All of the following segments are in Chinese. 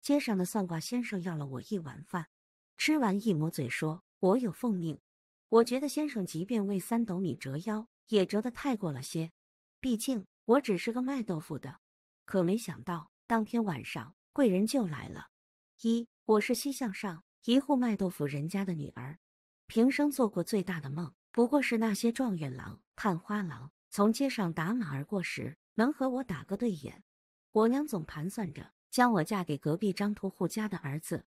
街上的算卦先生要了我一碗饭，吃完一抹嘴说：“我有奉命。”我觉得先生即便为三斗米折腰，也折得太过了些。毕竟我只是个卖豆腐的。可没想到，当天晚上贵人就来了。一，我是西巷上一户卖豆腐人家的女儿，平生做过最大的梦，不过是那些状元郎、探花郎从街上打马而过时，能和我打个对眼。我娘总盘算着。将我嫁给隔壁张屠户家的儿子，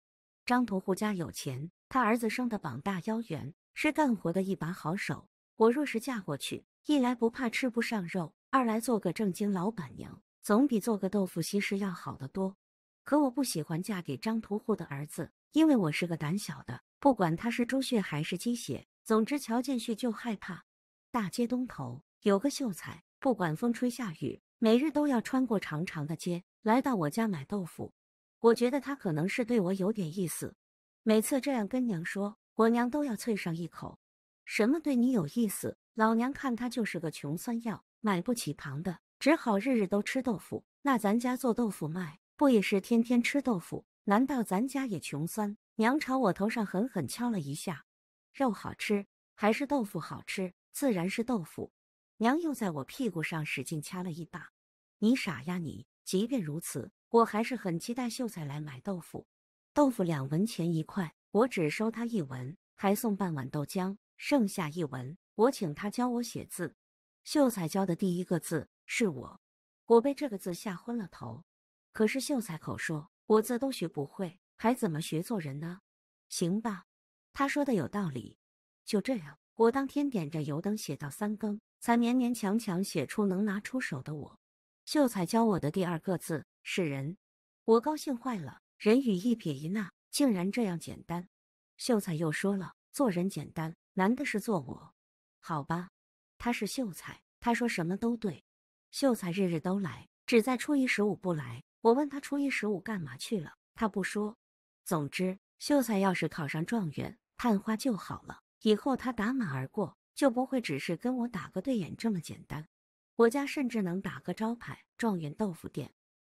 张屠户家有钱，他儿子生的膀大腰圆，是干活的一把好手。我若是嫁过去，一来不怕吃不上肉，二来做个正经老板娘，总比做个豆腐西施要好得多。可我不喜欢嫁给张屠户的儿子，因为我是个胆小的，不管他是猪血还是鸡血，总之瞧见血就害怕。大街东头有个秀才，不管风吹下雨。每日都要穿过长长的街，来到我家买豆腐。我觉得他可能是对我有点意思。每次这样跟娘说，我娘都要啐上一口：“什么对你有意思？老娘看他就是个穷酸样，买不起旁的，只好日日都吃豆腐。那咱家做豆腐卖，不也是天天吃豆腐？难道咱家也穷酸？”娘朝我头上狠狠敲了一下：“肉好吃，还是豆腐好吃？自然是豆腐。”娘又在我屁股上使劲掐了一把，你傻呀你！即便如此，我还是很期待秀才来买豆腐。豆腐两文钱一块，我只收他一文，还送半碗豆浆，剩下一文，我请他教我写字。秀才教的第一个字是我，我被这个字吓昏了头。可是秀才口说我字都学不会，还怎么学做人呢？行吧，他说的有道理。就这样，我当天点着油灯写到三更。才勉勉强强写出能拿出手的我，秀才教我的第二个字是“人”，我高兴坏了。人与一撇一捺竟然这样简单，秀才又说了，做人简单，难的是做我。好吧，他是秀才，他说什么都对。秀才日日都来，只在初一十五不来。我问他初一十五干嘛去了，他不说。总之，秀才要是考上状元探花就好了，以后他打马而过。就不会只是跟我打个对眼这么简单。我家甚至能打个招牌状元豆腐店，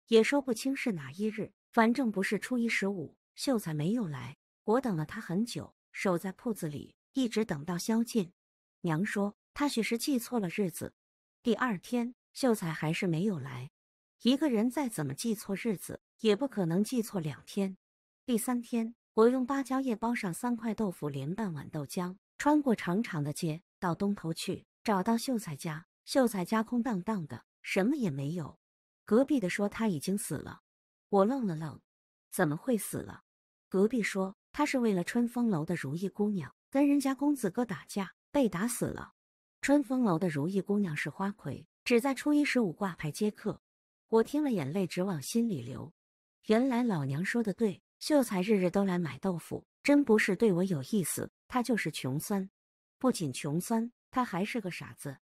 也说不清是哪一日，反正不是初一十五。秀才没有来，我等了他很久，守在铺子里，一直等到宵禁。娘说他许是记错了日子。第二天，秀才还是没有来。一个人再怎么记错日子，也不可能记错两天。第三天，我用芭蕉叶包上三块豆腐，连半碗豆浆，穿过长长的街。到东头去找到秀才家，秀才家空荡荡的，什么也没有。隔壁的说他已经死了。我愣了愣，怎么会死了？隔壁说他是为了春风楼的如意姑娘，跟人家公子哥打架被打死了。春风楼的如意姑娘是花魁，只在初一十五挂牌接客。我听了，眼泪直往心里流。原来老娘说的对，秀才日日都来买豆腐，真不是对我有意思，他就是穷酸。不仅穷酸，他还是个傻子。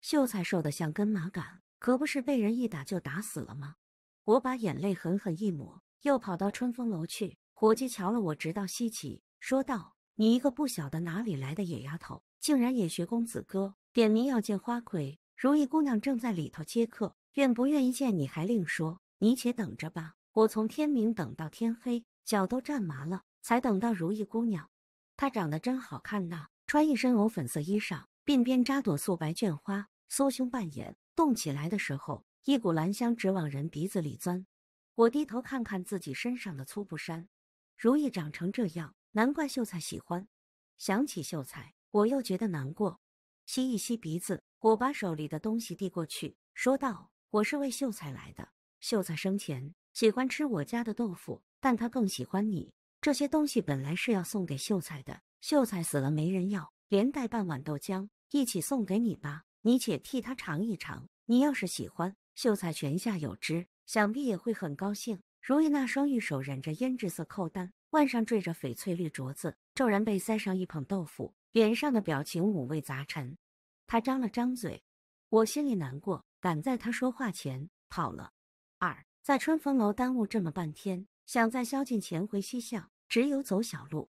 秀才瘦得像根麻杆，可不是被人一打就打死了吗？我把眼泪狠狠一抹，又跑到春风楼去。伙计瞧了我，直到稀奇，说道：“你一个不晓得哪里来的野丫头，竟然也学公子哥，点名要见花魁如意姑娘，正在里头接客。愿不愿意见你还另说，你且等着吧。我从天明等到天黑，脚都站麻了，才等到如意姑娘。她长得真好看呐。”穿一身藕粉色衣裳，鬓边扎朵素白绢花，缩胸半掩。动起来的时候，一股兰香直往人鼻子里钻。我低头看看自己身上的粗布衫，如意长成这样，难怪秀才喜欢。想起秀才，我又觉得难过。吸一吸鼻子，我把手里的东西递过去，说道：“我是为秀才来的。秀才生前喜欢吃我家的豆腐，但他更喜欢你。这些东西本来是要送给秀才的。”秀才死了没人要，连带半碗豆浆一起送给你吧，你且替他尝一尝。你要是喜欢，秀才泉下有知，想必也会很高兴。如意那双玉手染着胭脂色扣单，腕上缀着翡翠绿镯子，骤然被塞上一捧豆腐，脸上的表情五味杂陈。他张了张嘴，我心里难过，赶在他说话前跑了。二在春风楼耽误这么半天，想在宵禁前回西巷，只有走小路。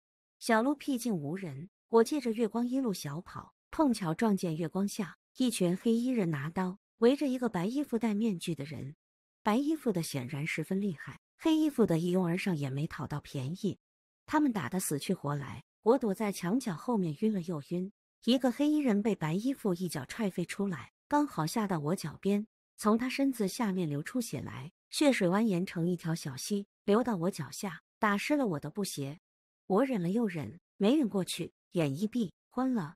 小路僻静无人，我借着月光一路小跑，碰巧撞见月光下一群黑衣人拿刀围着一个白衣服戴面具的人。白衣服的显然十分厉害，黑衣服的一拥而上也没讨到便宜，他们打得死去活来。我躲在墙角后面，晕了又晕。一个黑衣人被白衣服一脚踹飞出来，刚好下到我脚边，从他身子下面流出血来，血水蜿蜒成一条小溪，流到我脚下，打湿了我的布鞋。我忍了又忍，没忍过去，眼一闭，昏了。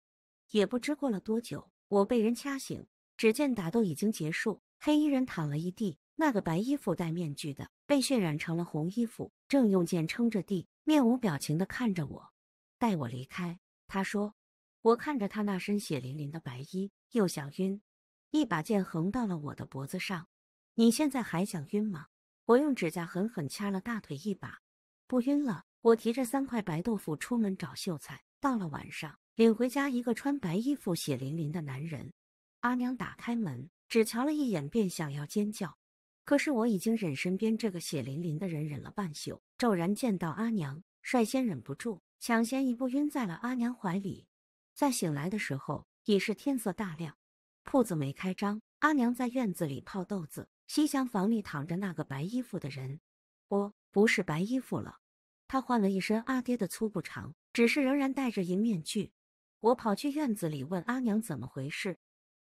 也不知过了多久，我被人掐醒，只见打斗已经结束，黑衣人躺了一地，那个白衣服戴面具的被血染成了红衣服，正用剑撑着地，面无表情的看着我，带我离开。他说：“我看着他那身血淋淋的白衣，又想晕。”一把剑横到了我的脖子上，“你现在还想晕吗？”我用指甲狠狠掐了大腿一把，不晕了。我提着三块白豆腐出门找秀才，到了晚上领回家一个穿白衣服血淋淋的男人。阿娘打开门，只瞧了一眼便想要尖叫，可是我已经忍身边这个血淋淋的人忍了半宿，骤然见到阿娘，率先忍不住抢先一步晕在了阿娘怀里。在醒来的时候已是天色大亮，铺子没开张，阿娘在院子里泡豆子，西厢房里躺着那个白衣服的人，我不是白衣服了。他换了一身阿爹的粗布长，只是仍然戴着银面具。我跑去院子里问阿娘怎么回事。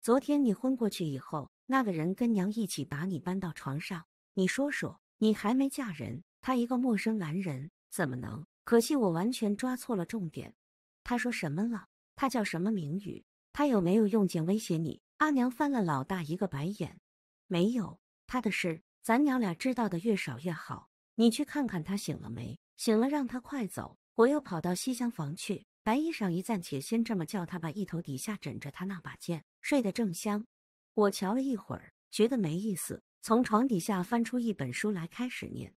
昨天你昏过去以后，那个人跟娘一起把你搬到床上。你说说，你还没嫁人，他一个陌生男人怎么能？可惜我完全抓错了重点。他说什么了？他叫什么名语？他有没有用剑威胁你？阿娘翻了老大一个白眼。没有他的事，咱娘俩知道的越少越好。你去看看他醒了没。醒了，让他快走。我又跑到西厢房去，白衣裳一暂且先这么叫他吧。一头底下枕着他那把剑，睡得正香。我瞧了一会儿，觉得没意思，从床底下翻出一本书来，开始念。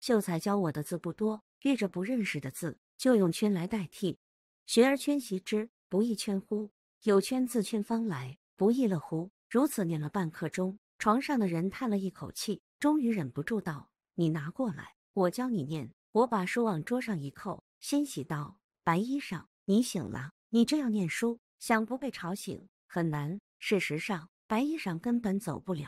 秀才教我的字不多，遇着不认识的字就用圈来代替。学而圈习之，不亦圈乎？有圈自圈方来，不亦乐乎？如此念了半刻钟，床上的人叹了一口气，终于忍不住道：“你拿过来，我教你念。”我把书往桌上一扣，欣喜道：“白衣裳，你醒了。你这样念书，想不被吵醒很难。事实上，白衣裳根本走不了，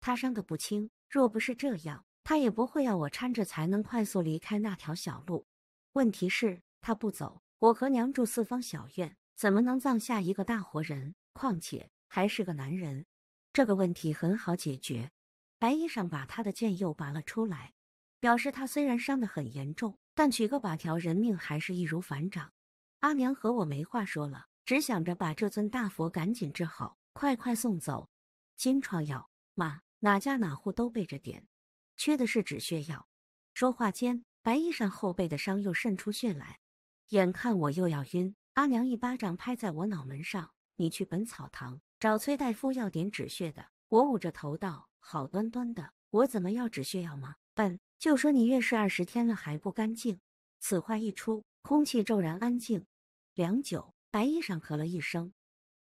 他伤得不轻。若不是这样，他也不会要我搀着才能快速离开那条小路。问题是，他不走，我和娘住四方小院，怎么能葬下一个大活人？况且还是个男人。这个问题很好解决。白衣裳把他的剑又拔了出来。”表示他虽然伤得很严重，但取个把条人命还是易如反掌。阿娘和我没话说了，只想着把这尊大佛赶紧治好，快快送走。金创药，妈，哪家哪户都备着点，缺的是止血药。说话间，白衣裳后背的伤又渗出血来，眼看我又要晕，阿娘一巴掌拍在我脑门上：“你去本草堂找崔大夫要点止血的。”我捂着头道：“好端端的，我怎么要止血药吗？笨！”就说你月事二十天了还不干净。此话一出，空气骤然安静。良久，白衣裳咳了一声，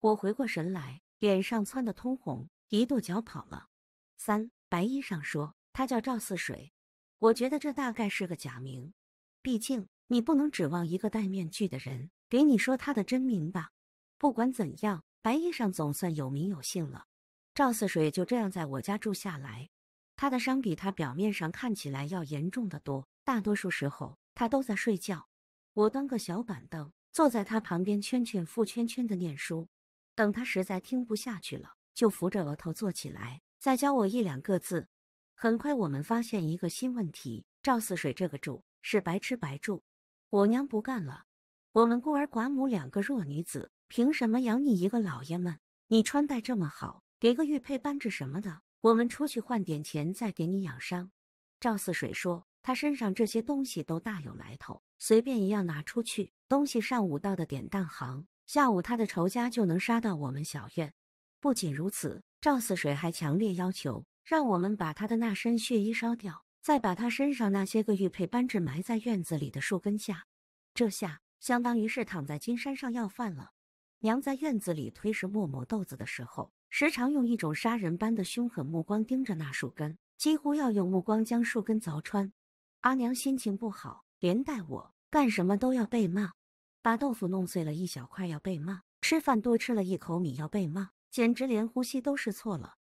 我回过神来，脸上窜得通红，一跺脚跑了。三，白衣裳说他叫赵四水。我觉得这大概是个假名，毕竟你不能指望一个戴面具的人给你说他的真名吧。不管怎样，白衣裳总算有名有姓了。赵四水就这样在我家住下来。他的伤比他表面上看起来要严重的多。大多数时候，他都在睡觉。我端个小板凳，坐在他旁边，圈圈复圈圈的念书。等他实在听不下去了，就扶着额头坐起来，再教我一两个字。很快，我们发现一个新问题：赵四水这个主是白吃白住。我娘不干了。我们孤儿寡母两个弱女子，凭什么养你一个老爷们？你穿戴这么好，给个玉佩、扳指什么的。我们出去换点钱，再给你养伤。赵四水说：“他身上这些东西都大有来头，随便一样拿出去，东西上午到的典当行，下午他的仇家就能杀到我们小院。不仅如此，赵四水还强烈要求让我们把他的那身血衣烧掉，再把他身上那些个玉佩、扳指埋在院子里的树根下。这下相当于是躺在金山上要饭了。”娘在院子里推石磨磨豆子的时候。时常用一种杀人般的凶狠目光盯着那树根，几乎要用目光将树根凿穿。阿娘心情不好，连带我干什么都要被骂。把豆腐弄碎了一小块要被骂，吃饭多吃了一口米要被骂，简直连呼吸都是错了。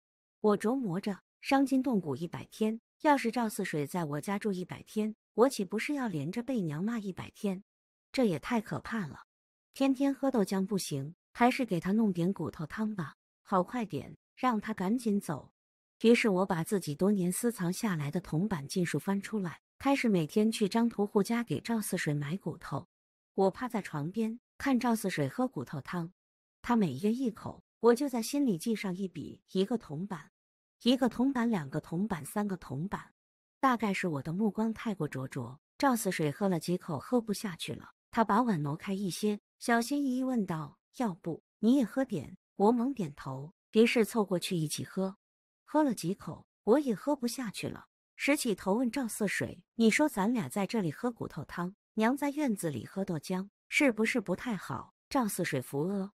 我琢磨着，伤筋动骨一百天，要是赵四水在我家住一百天，我岂不是要连着被娘骂一百天？这也太可怕了。天天喝豆浆不行，还是给他弄点骨头汤吧。跑快点，让他赶紧走。于是，我把自己多年私藏下来的铜板尽数翻出来，开始每天去张屠户家给赵四水买骨头。我趴在床边看赵四水喝骨头汤，他每咽一口，我就在心里记上一笔：一个铜板，一个铜板，两个铜板，三个铜板。大概是我的目光太过灼灼，赵四水喝了几口，喝不下去了。他把碗挪开一些，小心翼翼问道：“要不你也喝点？”我猛点头，于氏凑过去一起喝，喝了几口，我也喝不下去了，拾起头问赵四水：“你说咱俩在这里喝骨头汤，娘在院子里喝豆浆，是不是不太好？”赵四水扶额，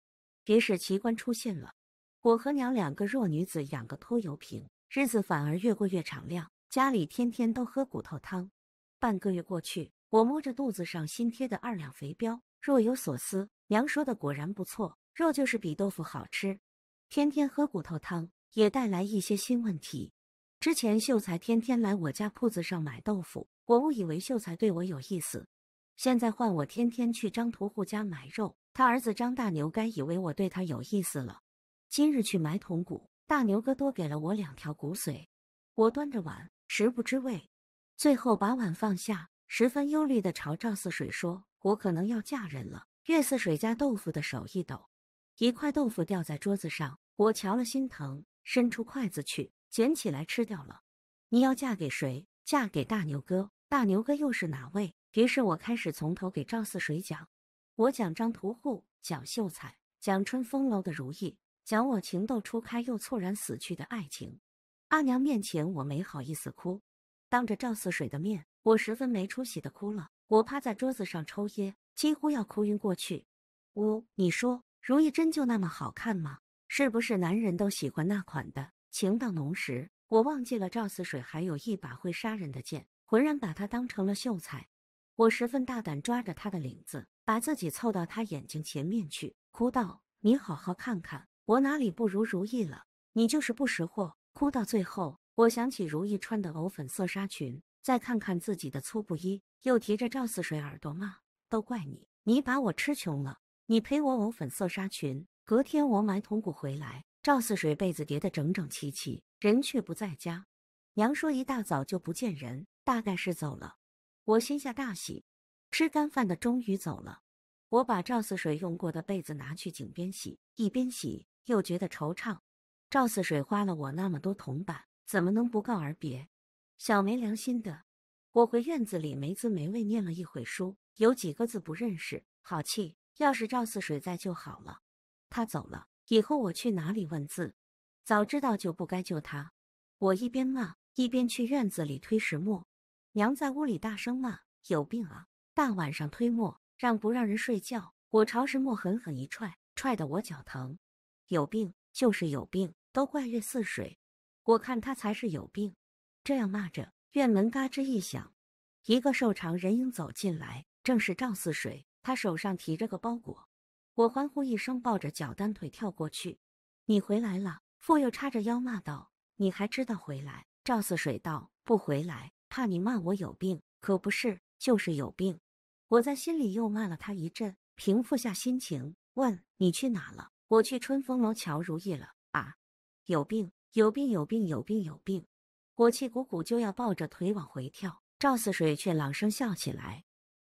狄氏奇观出现了，我和娘两个弱女子养个拖油瓶，日子反而越过越敞亮，家里天天都喝骨头汤。半个月过去，我摸着肚子上新贴的二两肥膘，若有所思。娘说的果然不错。肉就是比豆腐好吃，天天喝骨头汤也带来一些新问题。之前秀才天天来我家铺子上买豆腐，我误以为秀才对我有意思。现在换我天天去张屠户家买肉，他儿子张大牛该以为我对他有意思了。今日去买铜骨，大牛哥多给了我两条骨髓。我端着碗，食不知味，最后把碗放下，十分忧虑地朝赵四水说：“我可能要嫁人了。”岳四水家豆腐的手一抖。一块豆腐掉在桌子上，我瞧了心疼，伸出筷子去捡起来吃掉了。你要嫁给谁？嫁给大牛哥。大牛哥又是哪位？于是我开始从头给赵四水讲，我讲张屠户，讲秀才，讲春风楼的如意，讲我情窦初开又猝然死去的爱情。阿娘面前我没好意思哭，当着赵四水的面，我十分没出息的哭了。我趴在桌子上抽噎，几乎要哭晕过去。呜，你说。如意真就那么好看吗？是不是男人都喜欢那款的？情到浓时，我忘记了赵四水还有一把会杀人的剑，浑然把他当成了秀才。我十分大胆，抓着他的领子，把自己凑到他眼睛前面去，哭道：“你好好看看，我哪里不如如意了？你就是不识货。”哭到最后，我想起如意穿的藕粉色纱裙，再看看自己的粗布衣，又提着赵四水耳朵骂：“都怪你，你把我吃穷了。”你陪我偶粉色纱裙，隔天我买铜鼓回来。赵四水被子叠得整整齐齐，人却不在家。娘说一大早就不见人，大概是走了。我心下大喜，吃干饭的终于走了。我把赵四水用过的被子拿去井边洗，一边洗又觉得惆怅。赵四水花了我那么多铜板，怎么能不告而别？小没良心的！我回院子里没滋没味念了一会书，有几个字不认识，好气。要是赵四水在就好了，他走了以后，我去哪里问字？早知道就不该救他。我一边骂一边去院子里推石磨，娘在屋里大声骂：“有病啊！大晚上推磨，让不让人睡觉？”我朝石磨狠狠一踹，踹得我脚疼。有病就是有病，都怪岳四水。我看他才是有病。这样骂着，院门嘎吱一响，一个瘦长人影走进来，正是赵四水。他手上提着个包裹，我欢呼一声，抱着脚单腿跳过去。你回来了！傅幼叉着腰骂道：“你还知道回来？”赵四水道：“不回来，怕你骂我有病。”可不是，就是有病。我在心里又骂了他一阵，平复下心情，问：“你去哪了？”“我去春风楼瞧如意了。”“啊，有病，有病，有病，有病，有病！”我气鼓鼓就要抱着腿往回跳，赵四水却朗声笑起来。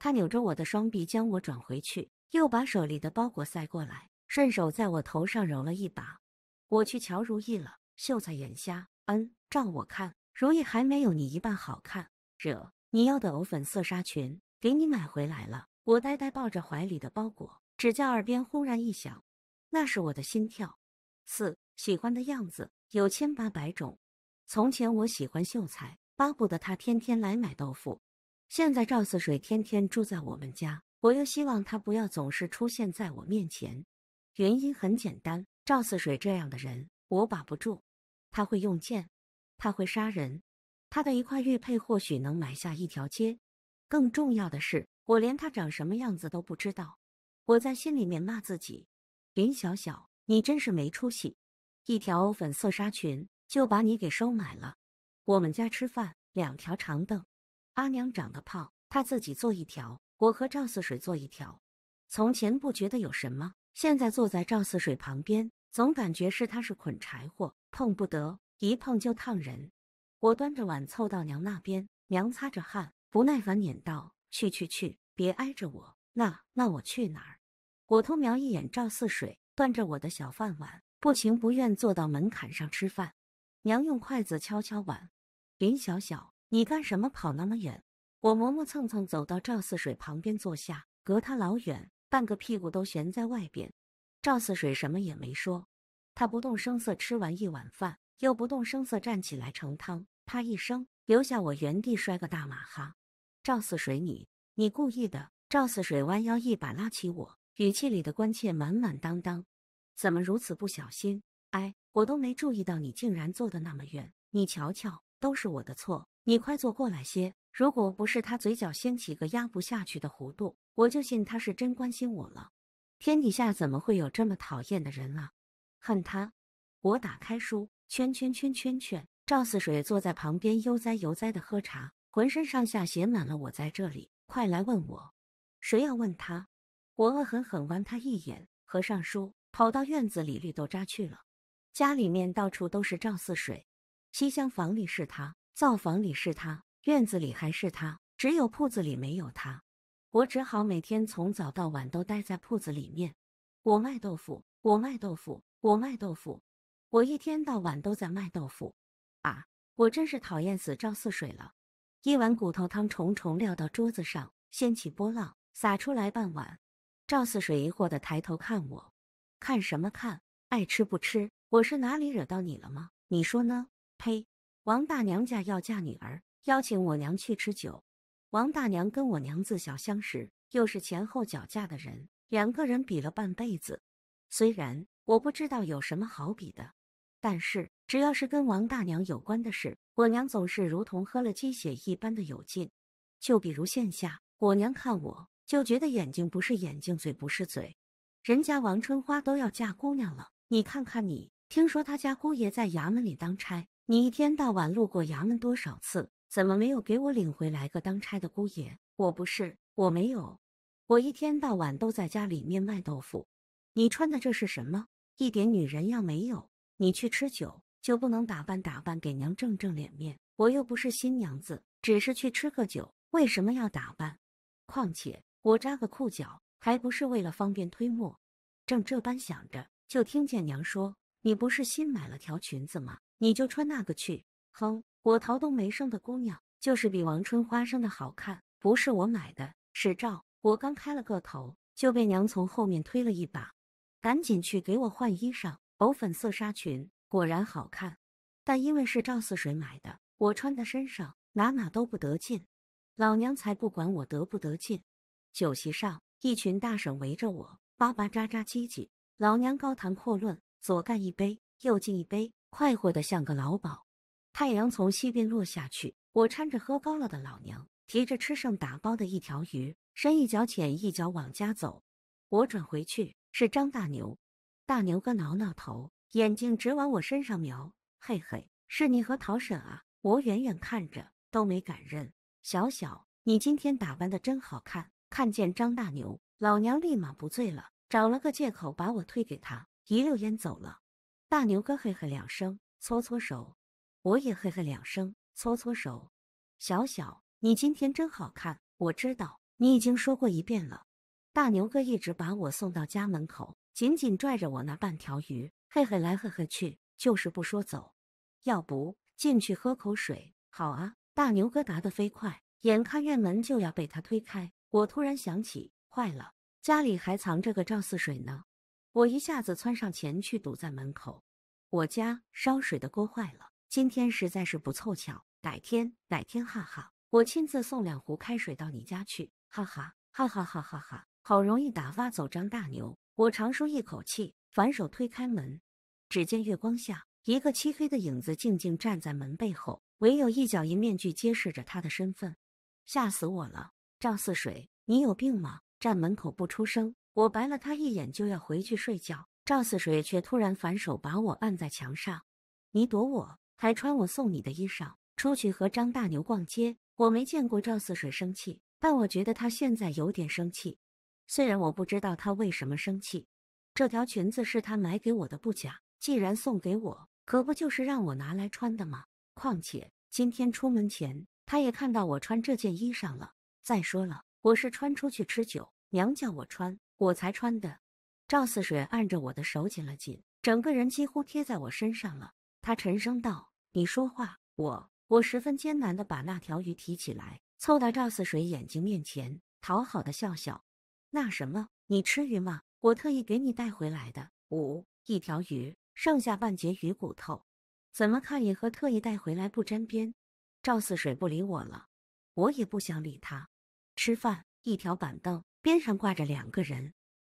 他扭着我的双臂，将我转回去，又把手里的包裹塞过来，顺手在我头上揉了一把。我去瞧如意了，秀才眼瞎？嗯，照我看，如意还没有你一半好看。惹，你要的藕粉色纱裙给你买回来了。我呆呆抱着怀里的包裹，只叫耳边忽然一响，那是我的心跳。四，喜欢的样子有千八百种。从前我喜欢秀才，巴不得他天天来买豆腐。现在赵四水天天住在我们家，我又希望他不要总是出现在我面前。原因很简单，赵四水这样的人，我把不住。他会用剑，他会杀人，他的一块玉佩或许能买下一条街。更重要的是，我连他长什么样子都不知道。我在心里面骂自己：“林小小，你真是没出息！一条粉色纱裙就把你给收买了。我们家吃饭，两条长凳。”阿娘长得胖，她自己做一条；我和赵四水做一条。从前不觉得有什么，现在坐在赵四水旁边，总感觉是他是捆柴火，碰不得，一碰就烫人。我端着碗凑到娘那边，娘擦着汗，不耐烦撵道：“去去去，别挨着我！那那我去哪儿？”我偷瞄一眼赵四水，端着我的小饭碗，不情不愿坐到门槛上吃饭。娘用筷子敲敲碗：“林小小。”你干什么跑那么远？我磨磨蹭蹭走到赵四水旁边坐下，隔他老远，半个屁股都悬在外边。赵四水什么也没说，他不动声色吃完一碗饭，又不动声色站起来盛汤，啪一声，留下我原地摔个大马哈。赵四水，你你故意的！赵四水弯腰一把拉起我，语气里的关切满满当当。怎么如此不小心？哎，我都没注意到你竟然坐的那么远。你瞧瞧，都是我的错。你快坐过来些！如果不是他嘴角掀起个压不下去的弧度，我就信他是真关心我了。天底下怎么会有这么讨厌的人啊！恨他！我打开书，圈圈圈圈圈。赵四水坐在旁边，悠哉悠哉的喝茶，浑身上下写满了“我在这里，快来问我”。谁要问他，我恶狠狠剜他一眼，合上书，跑到院子里绿豆渣去了。家里面到处都是赵四水，西厢房里是他。灶房里是他，院子里还是他，只有铺子里没有他。我只好每天从早到晚都待在铺子里面。我卖豆腐，我卖豆腐，我卖豆腐，我一天到晚都在卖豆腐。啊！我真是讨厌死赵四水了。一碗骨头汤重重撂到桌子上，掀起波浪，洒出来半碗。赵四水疑惑的抬头看我，看什么看？爱吃不吃？我是哪里惹到你了吗？你说呢？呸！王大娘家要嫁女儿，邀请我娘去吃酒。王大娘跟我娘自小相识，又是前后脚嫁的人，两个人比了半辈子。虽然我不知道有什么好比的，但是只要是跟王大娘有关的事，我娘总是如同喝了鸡血一般的有劲。就比如线下，我娘看我就觉得眼睛不是眼睛，嘴不是嘴。人家王春花都要嫁姑娘了，你看看你，听说他家姑爷在衙门里当差。你一天到晚路过衙门多少次？怎么没有给我领回来个当差的姑爷？我不是，我没有，我一天到晚都在家里面卖豆腐。你穿的这是什么？一点女人样没有。你去吃酒就不能打扮打扮，给娘正正脸面？我又不是新娘子，只是去吃个酒，为什么要打扮？况且我扎个裤脚，还不是为了方便推磨？正这般想着，就听见娘说：“你不是新买了条裙子吗？”你就穿那个去，哼！我陶冬梅生的姑娘，就是比王春花生的好看。不是我买的，是赵。我刚开了个头，就被娘从后面推了一把，赶紧去给我换衣裳。藕粉色纱裙果然好看，但因为是赵四水买的，我穿在身上哪哪都不得劲。老娘才不管我得不得劲。酒席上，一群大婶围着我，叭叭喳喳叽叽。老娘高谈阔论，左干一杯，右敬一杯。快活的像个老鸨。太阳从西边落下去，我搀着喝高了的老娘，提着吃剩打包的一条鱼，深一脚浅一脚往家走。我转回去，是张大牛。大牛哥挠挠头，眼睛直往我身上瞄。嘿嘿，是你和陶婶啊！我远远看着都没敢认。小小，你今天打扮的真好看。看见张大牛，老娘立马不醉了，找了个借口把我推给他，一溜烟走了。大牛哥嘿嘿两声，搓搓手；我也嘿嘿两声，搓搓手。小小，你今天真好看。我知道你已经说过一遍了。大牛哥一直把我送到家门口，紧紧拽着我那半条鱼，嘿嘿来，嘿嘿去，就是不说走。要不进去喝口水？好啊！大牛哥答得飞快，眼看院门就要被他推开，我突然想起，坏了，家里还藏着个赵四水呢。我一下子窜上前去，堵在门口。我家烧水的锅坏了，今天实在是不凑巧，哪天哪天，哈哈，我亲自送两壶开水到你家去，哈哈哈哈哈哈哈！好容易打发走张大牛，我长舒一口气，反手推开门，只见月光下一个漆黑的影子静静站在门背后，唯有一角银面具揭示着他的身份，吓死我了！赵四水，你有病吗？站门口不出声，我白了他一眼，就要回去睡觉。赵四水却突然反手把我按在墙上，你躲我还穿我送你的衣裳出去和张大牛逛街？我没见过赵四水生气，但我觉得他现在有点生气。虽然我不知道他为什么生气，这条裙子是他买给我的不假，既然送给我，可不就是让我拿来穿的吗？况且今天出门前，他也看到我穿这件衣裳了。再说了，我是穿出去吃酒，娘叫我穿，我才穿的。赵四水按着我的手紧了紧，整个人几乎贴在我身上了。他沉声道：“你说话。”我我十分艰难的把那条鱼提起来，凑到赵四水眼睛面前，讨好的笑笑：“那什么，你吃鱼吗？我特意给你带回来的。五一条鱼，剩下半截鱼骨头，怎么看也和特意带回来不沾边。”赵四水不理我了，我也不想理他。吃饭，一条板凳边上挂着两个人。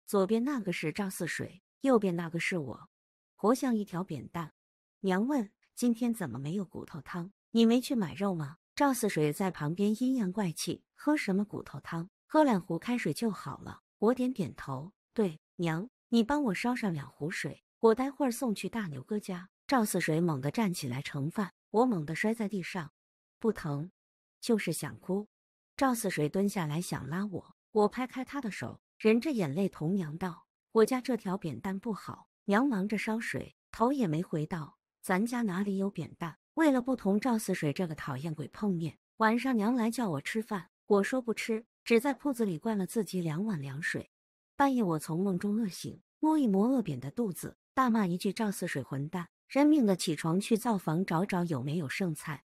左边那个是赵四水，右边那个是我，活像一条扁担。娘问：“今天怎么没有骨头汤？你没去买肉吗？”赵四水在旁边阴阳怪气：“喝什么骨头汤？喝两壶开水就好了。”我点点头：“对，娘，你帮我烧上两壶水，我待会儿送去大牛哥家。”赵四水猛地站起来盛饭，我猛地摔在地上，不疼，就是想哭。赵四水蹲下来想拉我，我拍开他的手。忍着眼泪，同娘道：“我家这条扁担不好。”娘忙着烧水，头也没回道：“咱家哪里有扁担？”为了不同赵四水这个讨厌鬼碰面，晚上娘来叫我吃饭，我说不吃，只在铺子里灌了自己两碗凉水。半夜我从梦中饿醒，摸一摸饿扁的肚子，大骂一句赵四水混蛋，认命的起床去灶房找找有没有剩菜。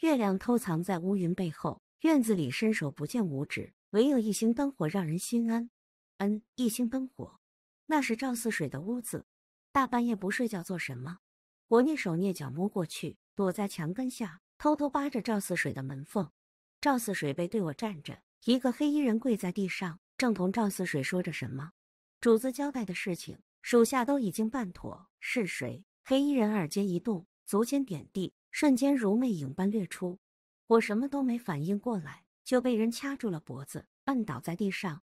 月亮偷藏在乌云背后，院子里伸手不见五指，唯有一星灯火让人心安。嗯，一星灯火，那是赵四水的屋子。大半夜不睡觉做什么？我蹑手蹑脚摸过去，躲在墙根下，偷偷扒着赵四水的门缝。赵四水背对我站着，一个黑衣人跪在地上，正同赵四水说着什么。主子交代的事情，属下都已经办妥。是谁？黑衣人耳尖一动，足尖点地，瞬间如魅影般掠出。我什么都没反应过来，就被人掐住了脖子，按倒在地上。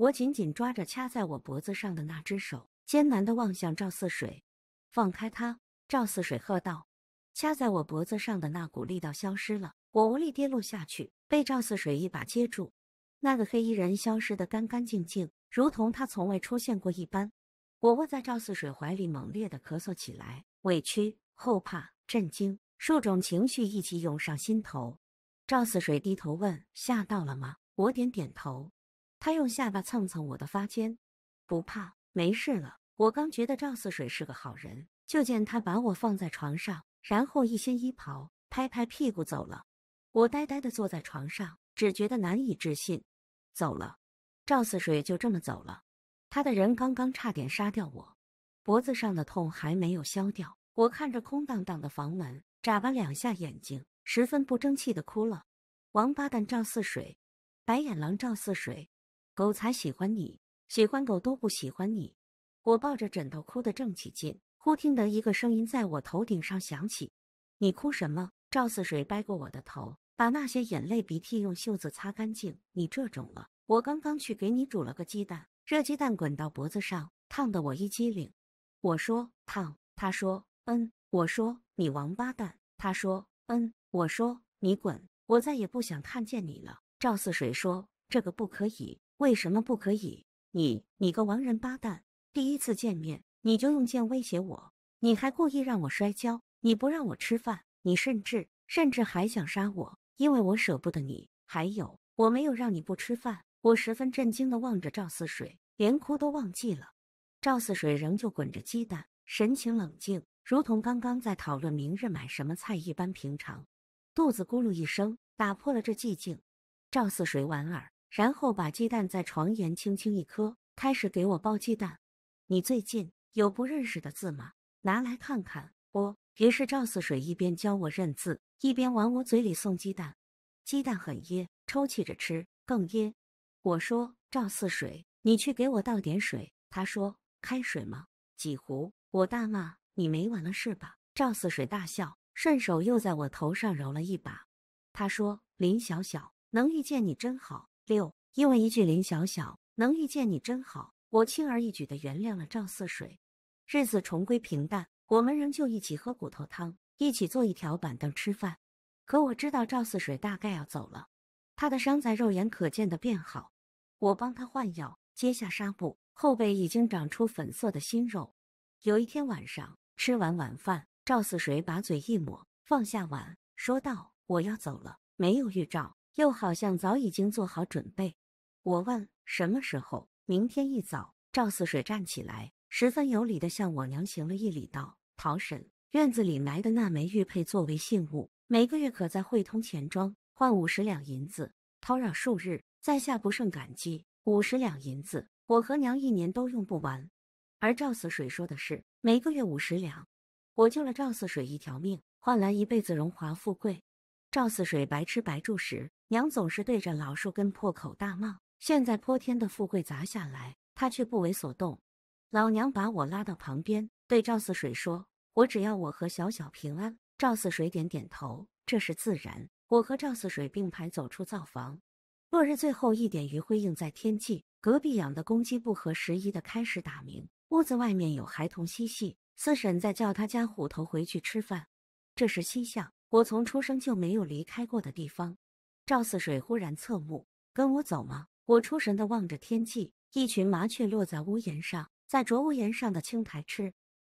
我紧紧抓着掐在我脖子上的那只手，艰难地望向赵四水：“放开他！”赵四水喝道：“掐在我脖子上的那股力道消失了，我无力跌落下去，被赵四水一把接住。”那个黑衣人消失得干干净净，如同他从未出现过一般。我窝在赵四水怀里，猛烈地咳嗽起来，委屈、后怕、震惊，数种情绪一起涌上心头。赵四水低头问：“吓到了吗？”我点点头。他用下巴蹭蹭我的发尖，不怕，没事了。我刚觉得赵四水是个好人，就见他把我放在床上，然后一掀衣袍，拍拍屁股走了。我呆呆地坐在床上，只觉得难以置信。走了，赵四水就这么走了。他的人刚刚差点杀掉我，脖子上的痛还没有消掉。我看着空荡荡的房门，眨巴两下眼睛，十分不争气地哭了。王八蛋赵四水，白眼狼赵四水。狗才喜欢你，喜欢狗都不喜欢你。我抱着枕头哭得正起劲，忽听得一个声音在我头顶上响起：“你哭什么？”赵四水掰过我的头，把那些眼泪鼻涕用袖子擦干净。你这种了，我刚刚去给你煮了个鸡蛋，热鸡蛋滚到脖子上，烫得我一激灵。我说烫，他说嗯。我说你王八蛋，他说嗯。我说你滚，我再也不想看见你了。赵四水说：“这个不可以。”为什么不可以？你你个王人八蛋！第一次见面你就用剑威胁我，你还故意让我摔跤，你不让我吃饭，你甚至甚至还想杀我，因为我舍不得你。还有，我没有让你不吃饭。我十分震惊的望着赵四水，连哭都忘记了。赵四水仍旧滚着鸡蛋，神情冷静，如同刚刚在讨论明日买什么菜一般平常。肚子咕噜一声，打破了这寂静。赵四水莞尔。然后把鸡蛋在床沿轻轻一磕，开始给我剥鸡蛋。你最近有不认识的字吗？拿来看看。我。于是赵四水一边教我认字，一边往我嘴里送鸡蛋。鸡蛋很噎，抽泣着吃，更噎。我说：“赵四水，你去给我倒点水。”他说：“开水吗？几壶？”我大骂：“你没完了是吧？”赵四水大笑，顺手又在我头上揉了一把。他说：“林小小，能遇见你真好。”六，因为一句“林小小，能遇见你真好”，我轻而易举的原谅了赵四水。日子重归平淡，我们仍旧一起喝骨头汤，一起坐一条板凳吃饭。可我知道赵四水大概要走了，他的伤在肉眼可见的变好。我帮他换药，接下纱布，后背已经长出粉色的新肉。有一天晚上吃完晚饭，赵四水把嘴一抹，放下碗，说道：“我要走了，没有预兆。”又好像早已经做好准备。我问：“什么时候？”明天一早。赵四水站起来，十分有礼地向我娘行了一礼，道：“陶婶，院子里埋的那枚玉佩作为信物，每个月可在汇通钱庄换五十两银子，叨扰数日，在下不胜感激。五十两银子，我和娘一年都用不完。”而赵四水说的是每个月五十两。我救了赵四水一条命，换来一辈子荣华富贵。赵四水白吃白住时。娘总是对着老树根破口大骂，现在泼天的富贵砸下来，她却不为所动。老娘把我拉到旁边，对赵四水说：“我只要我和小小平安。”赵四水点点头，这是自然。我和赵四水并排走出灶房，落日最后一点余晖映在天际。隔壁养的公鸡不合时宜的开始打鸣，屋子外面有孩童嬉戏，四婶在叫他家虎头回去吃饭。这是西巷，我从出生就没有离开过的地方。赵四水忽然侧目：“跟我走吗？”我出神地望着天际，一群麻雀落在屋檐上，在啄屋檐上的青苔吃。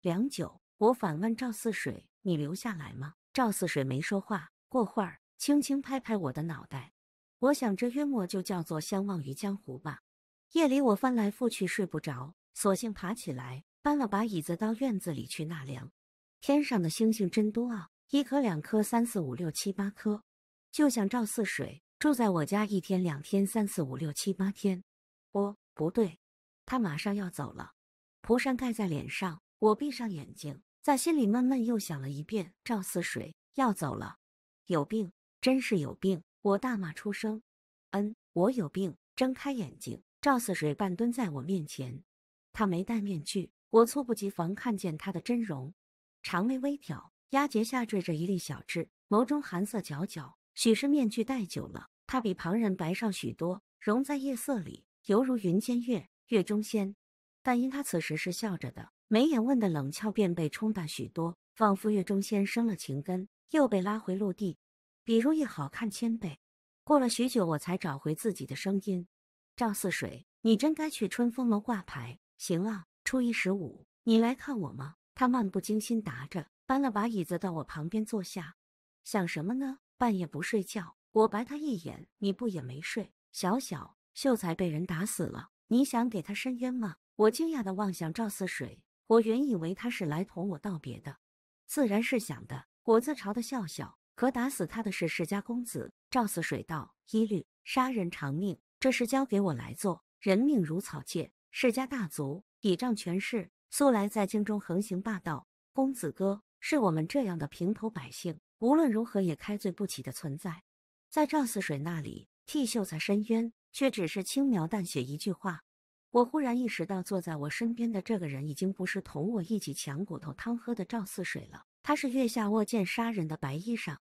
良久，我反问赵四水：“你留下来吗？”赵四水没说话。过会儿，轻轻拍拍我的脑袋。我想，这约莫就叫做相忘于江湖吧。夜里，我翻来覆去睡不着，索性爬起来，搬了把椅子到院子里去纳凉。天上的星星真多啊，一颗、两颗、三四五六七八颗。就像赵四水住在我家一天两天三四五六七八天，哦，不对，他马上要走了。蒲扇盖在脸上，我闭上眼睛，在心里闷闷又想了一遍：赵四水要走了，有病，真是有病！我大骂出声。嗯，我有病。睁开眼睛，赵四水半蹲在我面前，他没戴面具，我猝不及防看见他的真容，长眉微挑，压睫下坠着一粒小痣，眸中寒色皎皎。许是面具戴久了，他比旁人白上许多，融在夜色里，犹如云间月，月中仙。但因他此时是笑着的，眉眼问的冷峭便被冲淡许多，仿佛月中仙生了情根，又被拉回陆地。比如一好看千倍。过了许久，我才找回自己的声音。赵四水，你真该去春风楼挂牌。行啊，初一十五你来看我吗？他漫不经心答着，搬了把椅子到我旁边坐下。想什么呢？半夜不睡觉，我白他一眼。你不也没睡？小小秀才被人打死了，你想给他伸冤吗？我惊讶的望向赵四水，我原以为他是来同我道别的，自然是想的。我自嘲的笑笑。可打死他的是世家公子赵四水道，一律杀人偿命，这事交给我来做。人命如草芥，世家大族倚仗权势，素来在京中横行霸道。公子哥是我们这样的平头百姓。无论如何也开罪不起的存在，在赵四水那里替秀才申冤，却只是轻描淡写一句话。我忽然意识到，坐在我身边的这个人已经不是同我一起抢骨头汤喝的赵四水了，他是月下握剑杀人的白衣裳。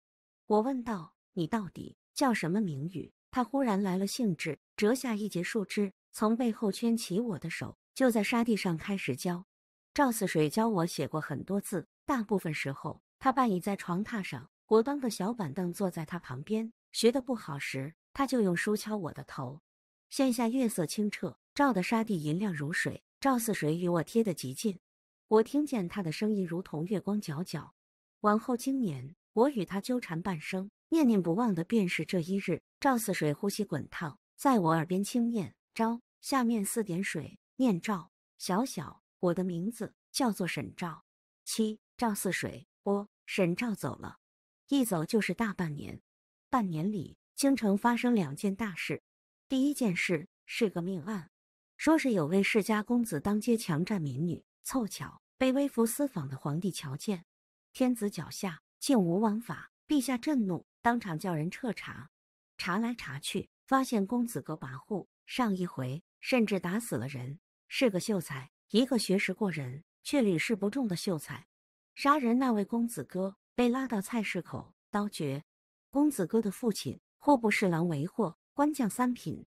我问道：“你到底叫什么名宇？”他忽然来了兴致，折下一截树枝，从背后圈起我的手，就在沙地上开始教。赵四水教我写过很多字，大部分时候。他半倚在床榻上，我当个小板凳坐在他旁边。学得不好时，他就用书敲我的头。现下月色清澈，照的沙地银亮如水。赵四水与我贴得极近，我听见他的声音如同月光皎皎。往后经年，我与他纠缠半生，念念不忘的便是这一日。赵四水呼吸滚烫，在我耳边轻念“赵”，下面四点水念“赵”，小小，我的名字叫做沈赵七。赵四水。我沈照走了，一走就是大半年。半年里，京城发生两件大事。第一件事是个命案，说是有位世家公子当街强占民女，凑巧被微服私访的皇帝瞧见。天子脚下，竟无王法，陛下震怒，当场叫人彻查。查来查去，发现公子哥跋扈，上一回甚至打死了人。是个秀才，一个学识过人却屡试不中的秀才。杀人那位公子哥被拉到菜市口刀决，公子哥的父亲户部侍郎为霍官降三品，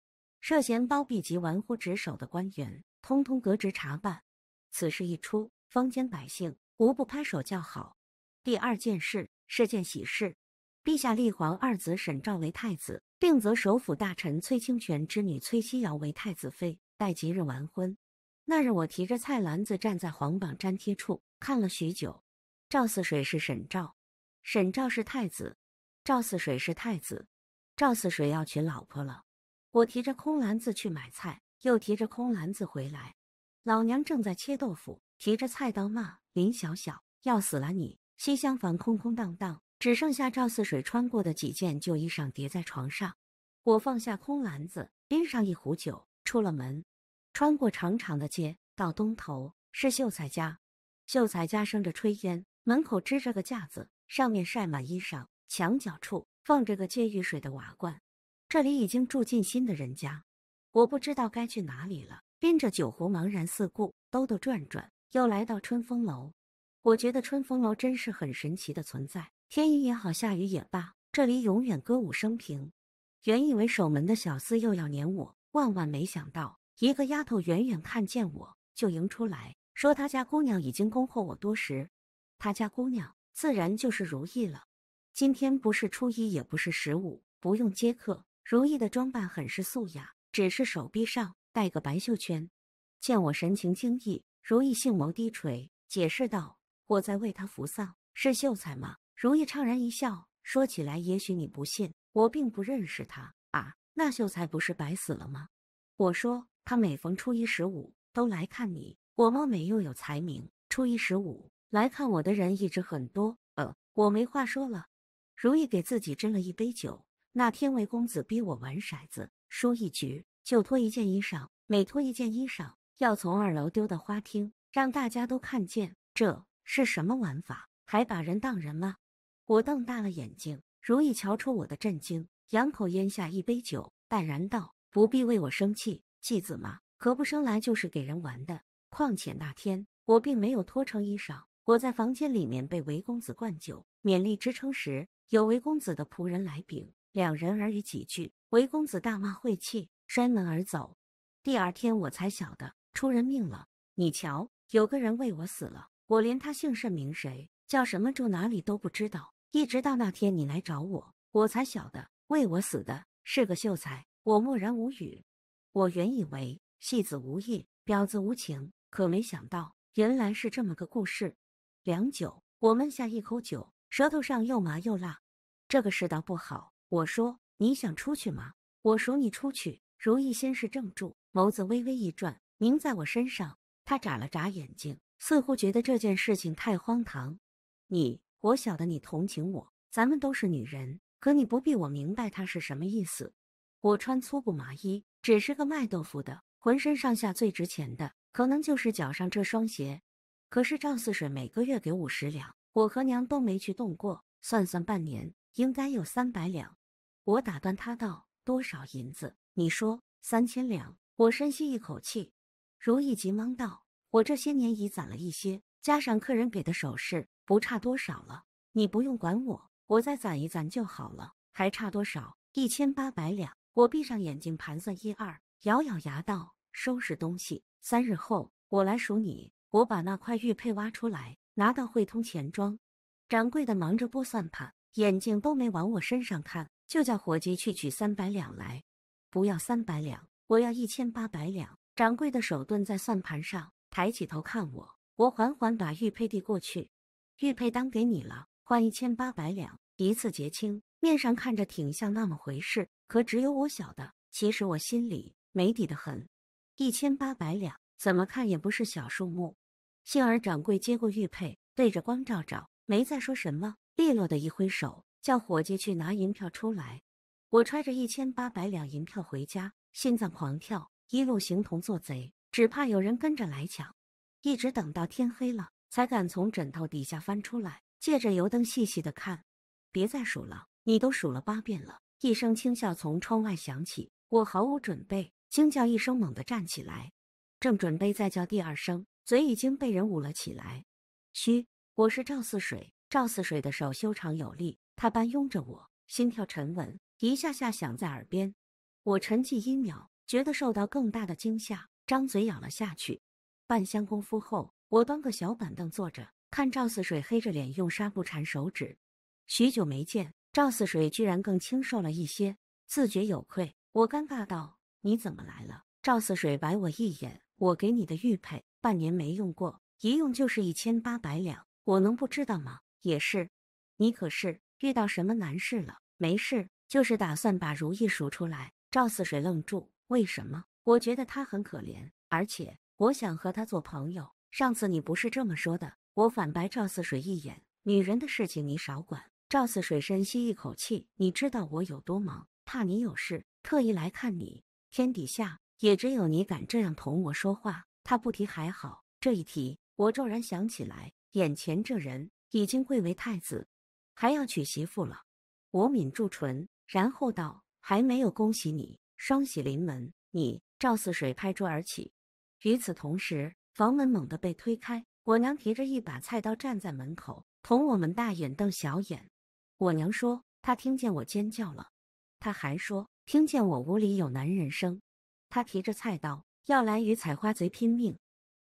涉嫌包庇及玩忽职守的官员，通通革职查办。此事一出，坊间百姓无不拍手叫好。第二件事是件喜事，陛下立皇二子沈昭为太子，并择首辅大臣崔清泉之女崔西瑶为太子妃，待吉日完婚。那日，我提着菜篮子站在皇榜粘贴处看了许久。赵四水是沈赵，沈赵是太子，赵四水是太子，赵四水要娶老婆了。我提着空篮子去买菜，又提着空篮子回来。老娘正在切豆腐，提着菜刀骂林小小，要死了你！西厢房空空荡荡，只剩下赵四水穿过的几件旧衣裳叠在床上。我放下空篮子，拎上一壶酒，出了门，穿过长长的街，到东头是秀才家。秀才家生着炊烟。门口支着个架子，上面晒满衣裳，墙角处放着个接雨水的瓦罐。这里已经住进新的人家，我不知道该去哪里了。拎着酒壶，茫然四顾，兜兜转转，又来到春风楼。我觉得春风楼真是很神奇的存在，天阴也好，下雨也罢，这里永远歌舞升平。原以为守门的小厮又要撵我，万万没想到，一个丫头远远看见我就迎出来，说她家姑娘已经恭候我多时。他家姑娘自然就是如意了。今天不是初一，也不是十五，不用接客。如意的装扮很是素雅，只是手臂上戴个白袖圈。见我神情惊异，如意杏眸低垂，解释道：“我在为他服丧，是秀才吗？”如意怅然一笑，说：“起来，也许你不信，我并不认识他啊。那秀才不是白死了吗？”我说：“他每逢初一十五都来看你，我貌美又有才名，初一十五。”来看我的人一直很多，呃，我没话说了。如意给自己斟了一杯酒。那天魏公子逼我玩骰子，输一局就脱一件衣裳，每脱一件衣裳要从二楼丢到花厅，让大家都看见，这是什么玩法？还把人当人吗？我瞪大了眼睛，如意瞧出我的震惊，仰口咽下一杯酒，淡然道：“不必为我生气，继子嘛，可不生来就是给人玩的。况且那天我并没有脱成衣裳。”我在房间里面被韦公子灌酒，勉力支撑时，有韦公子的仆人来禀，两人耳语几句，韦公子大骂晦气，摔门而走。第二天我才晓得出人命了，你瞧，有个人为我死了，我连他姓甚名谁，叫什么，住哪里都不知道。一直到那天你来找我，我才晓得为我死的是个秀才。我默然无语。我原以为戏子无义，婊子无情，可没想到原来是这么个故事。良久，我闷下一口酒，舌头上又麻又辣。这个世道不好。我说：“你想出去吗？我赎你出去。”如意先是怔住，眸子微微一转，凝在我身上。她眨了眨眼睛，似乎觉得这件事情太荒唐。你，我晓得你同情我，咱们都是女人。可你不必，我明白他是什么意思。我穿粗布麻衣，只是个卖豆腐的，浑身上下最值钱的，可能就是脚上这双鞋。可是赵四水每个月给五十两，我和娘都没去动过。算算半年，应该有三百两。我打断他道：“多少银子？你说三千两。”我深吸一口气，如意急忙道：“我这些年已攒了一些，加上客人给的首饰，不差多少了。你不用管我，我再攒一攒就好了。还差多少？一千八百两。”我闭上眼睛盘算一二，咬咬牙道：“收拾东西，三日后我来赎你。”我把那块玉佩挖出来，拿到汇通钱庄。掌柜的忙着拨算盘，眼睛都没往我身上看，就叫伙计去取三百两来。不要三百两，我要一千八百两。掌柜的手顿在算盘上，抬起头看我。我缓缓把玉佩递过去，玉佩当给你了，换一千八百两，一次结清。面上看着挺像那么回事，可只有我晓得，其实我心里没底的很。一千八百两。怎么看也不是小数目。幸而掌柜接过玉佩，对着光照照，没再说什么，利落的一挥手，叫伙计去拿银票出来。我揣着一千八百两银票回家，心脏狂跳，一路形同做贼，只怕有人跟着来抢。一直等到天黑了，才敢从枕头底下翻出来，借着油灯细细的看。别再数了，你都数了八遍了。一声轻笑从窗外响起，我毫无准备，惊叫一声，猛地站起来。正准备再叫第二声，嘴已经被人捂了起来。嘘，我是赵四水。赵四水的手修长有力，他般拥着我，心跳沉稳，一下下响在耳边。我沉寂一秒，觉得受到更大的惊吓，张嘴咬了下去。半箱功夫后，我端个小板凳坐着，看赵四水黑着脸用纱布缠手指。许久没见，赵四水居然更清瘦了一些，自觉有愧，我尴尬道：“你怎么来了？”赵四水白我一眼。我给你的玉佩半年没用过，一用就是一千八百两，我能不知道吗？也是，你可是遇到什么难事了？没事，就是打算把如意赎出来。赵四水愣住，为什么？我觉得她很可怜，而且我想和她做朋友。上次你不是这么说的？我反白赵四水一眼，女人的事情你少管。赵四水深吸一口气，你知道我有多忙，怕你有事，特意来看你。天底下。也只有你敢这样同我说话。他不提还好，这一提，我骤然想起来，眼前这人已经贵为太子，还要娶媳妇了。我抿住唇，然后道：“还没有恭喜你，双喜临门。”你赵四水拍桌而起。与此同时，房门猛地被推开，我娘提着一把菜刀站在门口，同我们大眼瞪小眼。我娘说她听见我尖叫了，她还说听见我屋里有男人声。他提着菜刀要来与采花贼拼命，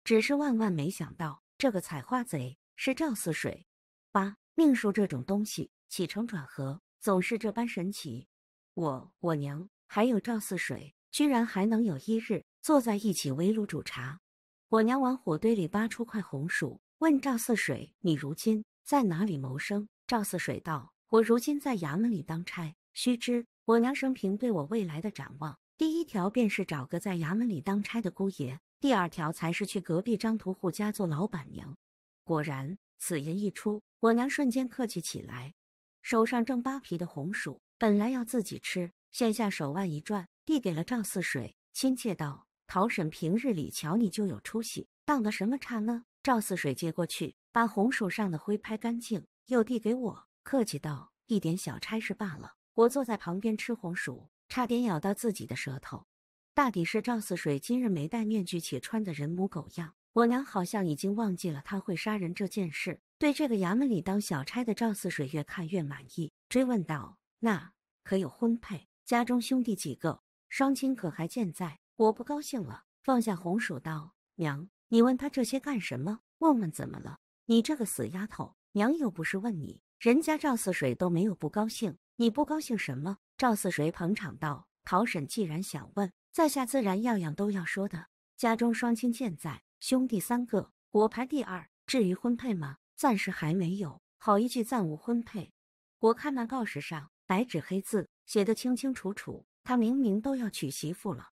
只是万万没想到这个采花贼是赵四水。八命数这种东西起承转合总是这般神奇，我我娘还有赵四水居然还能有一日坐在一起围炉煮茶。我娘往火堆里扒出块红薯，问赵四水：“你如今在哪里谋生？”赵四水道：“我如今在衙门里当差。”须知我娘生平对我未来的展望。第一条便是找个在衙门里当差的姑爷，第二条才是去隔壁张屠户家做老板娘。果然，此言一出，我娘瞬间客气起来，手上正扒皮的红薯本来要自己吃，现下手腕一转，递给了赵四水，亲切道：“陶婶平日里瞧你就有出息，当的什么差呢？”赵四水接过去，把红薯上的灰拍干净，又递给我，客气道：“一点小差事罢了。”我坐在旁边吃红薯。差点咬到自己的舌头，大抵是赵四水今日没戴面具，且穿的人模狗样。我娘好像已经忘记了他会杀人这件事，对这个衙门里当小差的赵四水越看越满意，追问道：“那可有婚配？家中兄弟几个？双亲可还健在？”我不高兴了，放下红薯，道：“娘，你问他这些干什么？问问怎么了？你这个死丫头！娘又不是问你，人家赵四水都没有不高兴。”你不高兴什么？赵四，谁捧场道？陶婶既然想问，在下自然样样都要说的。家中双亲健在，兄弟三个，我排第二。至于婚配吗？暂时还没有。好一句暂无婚配。我看那告示上白纸黑字写的清清楚楚，他明明都要娶媳妇了。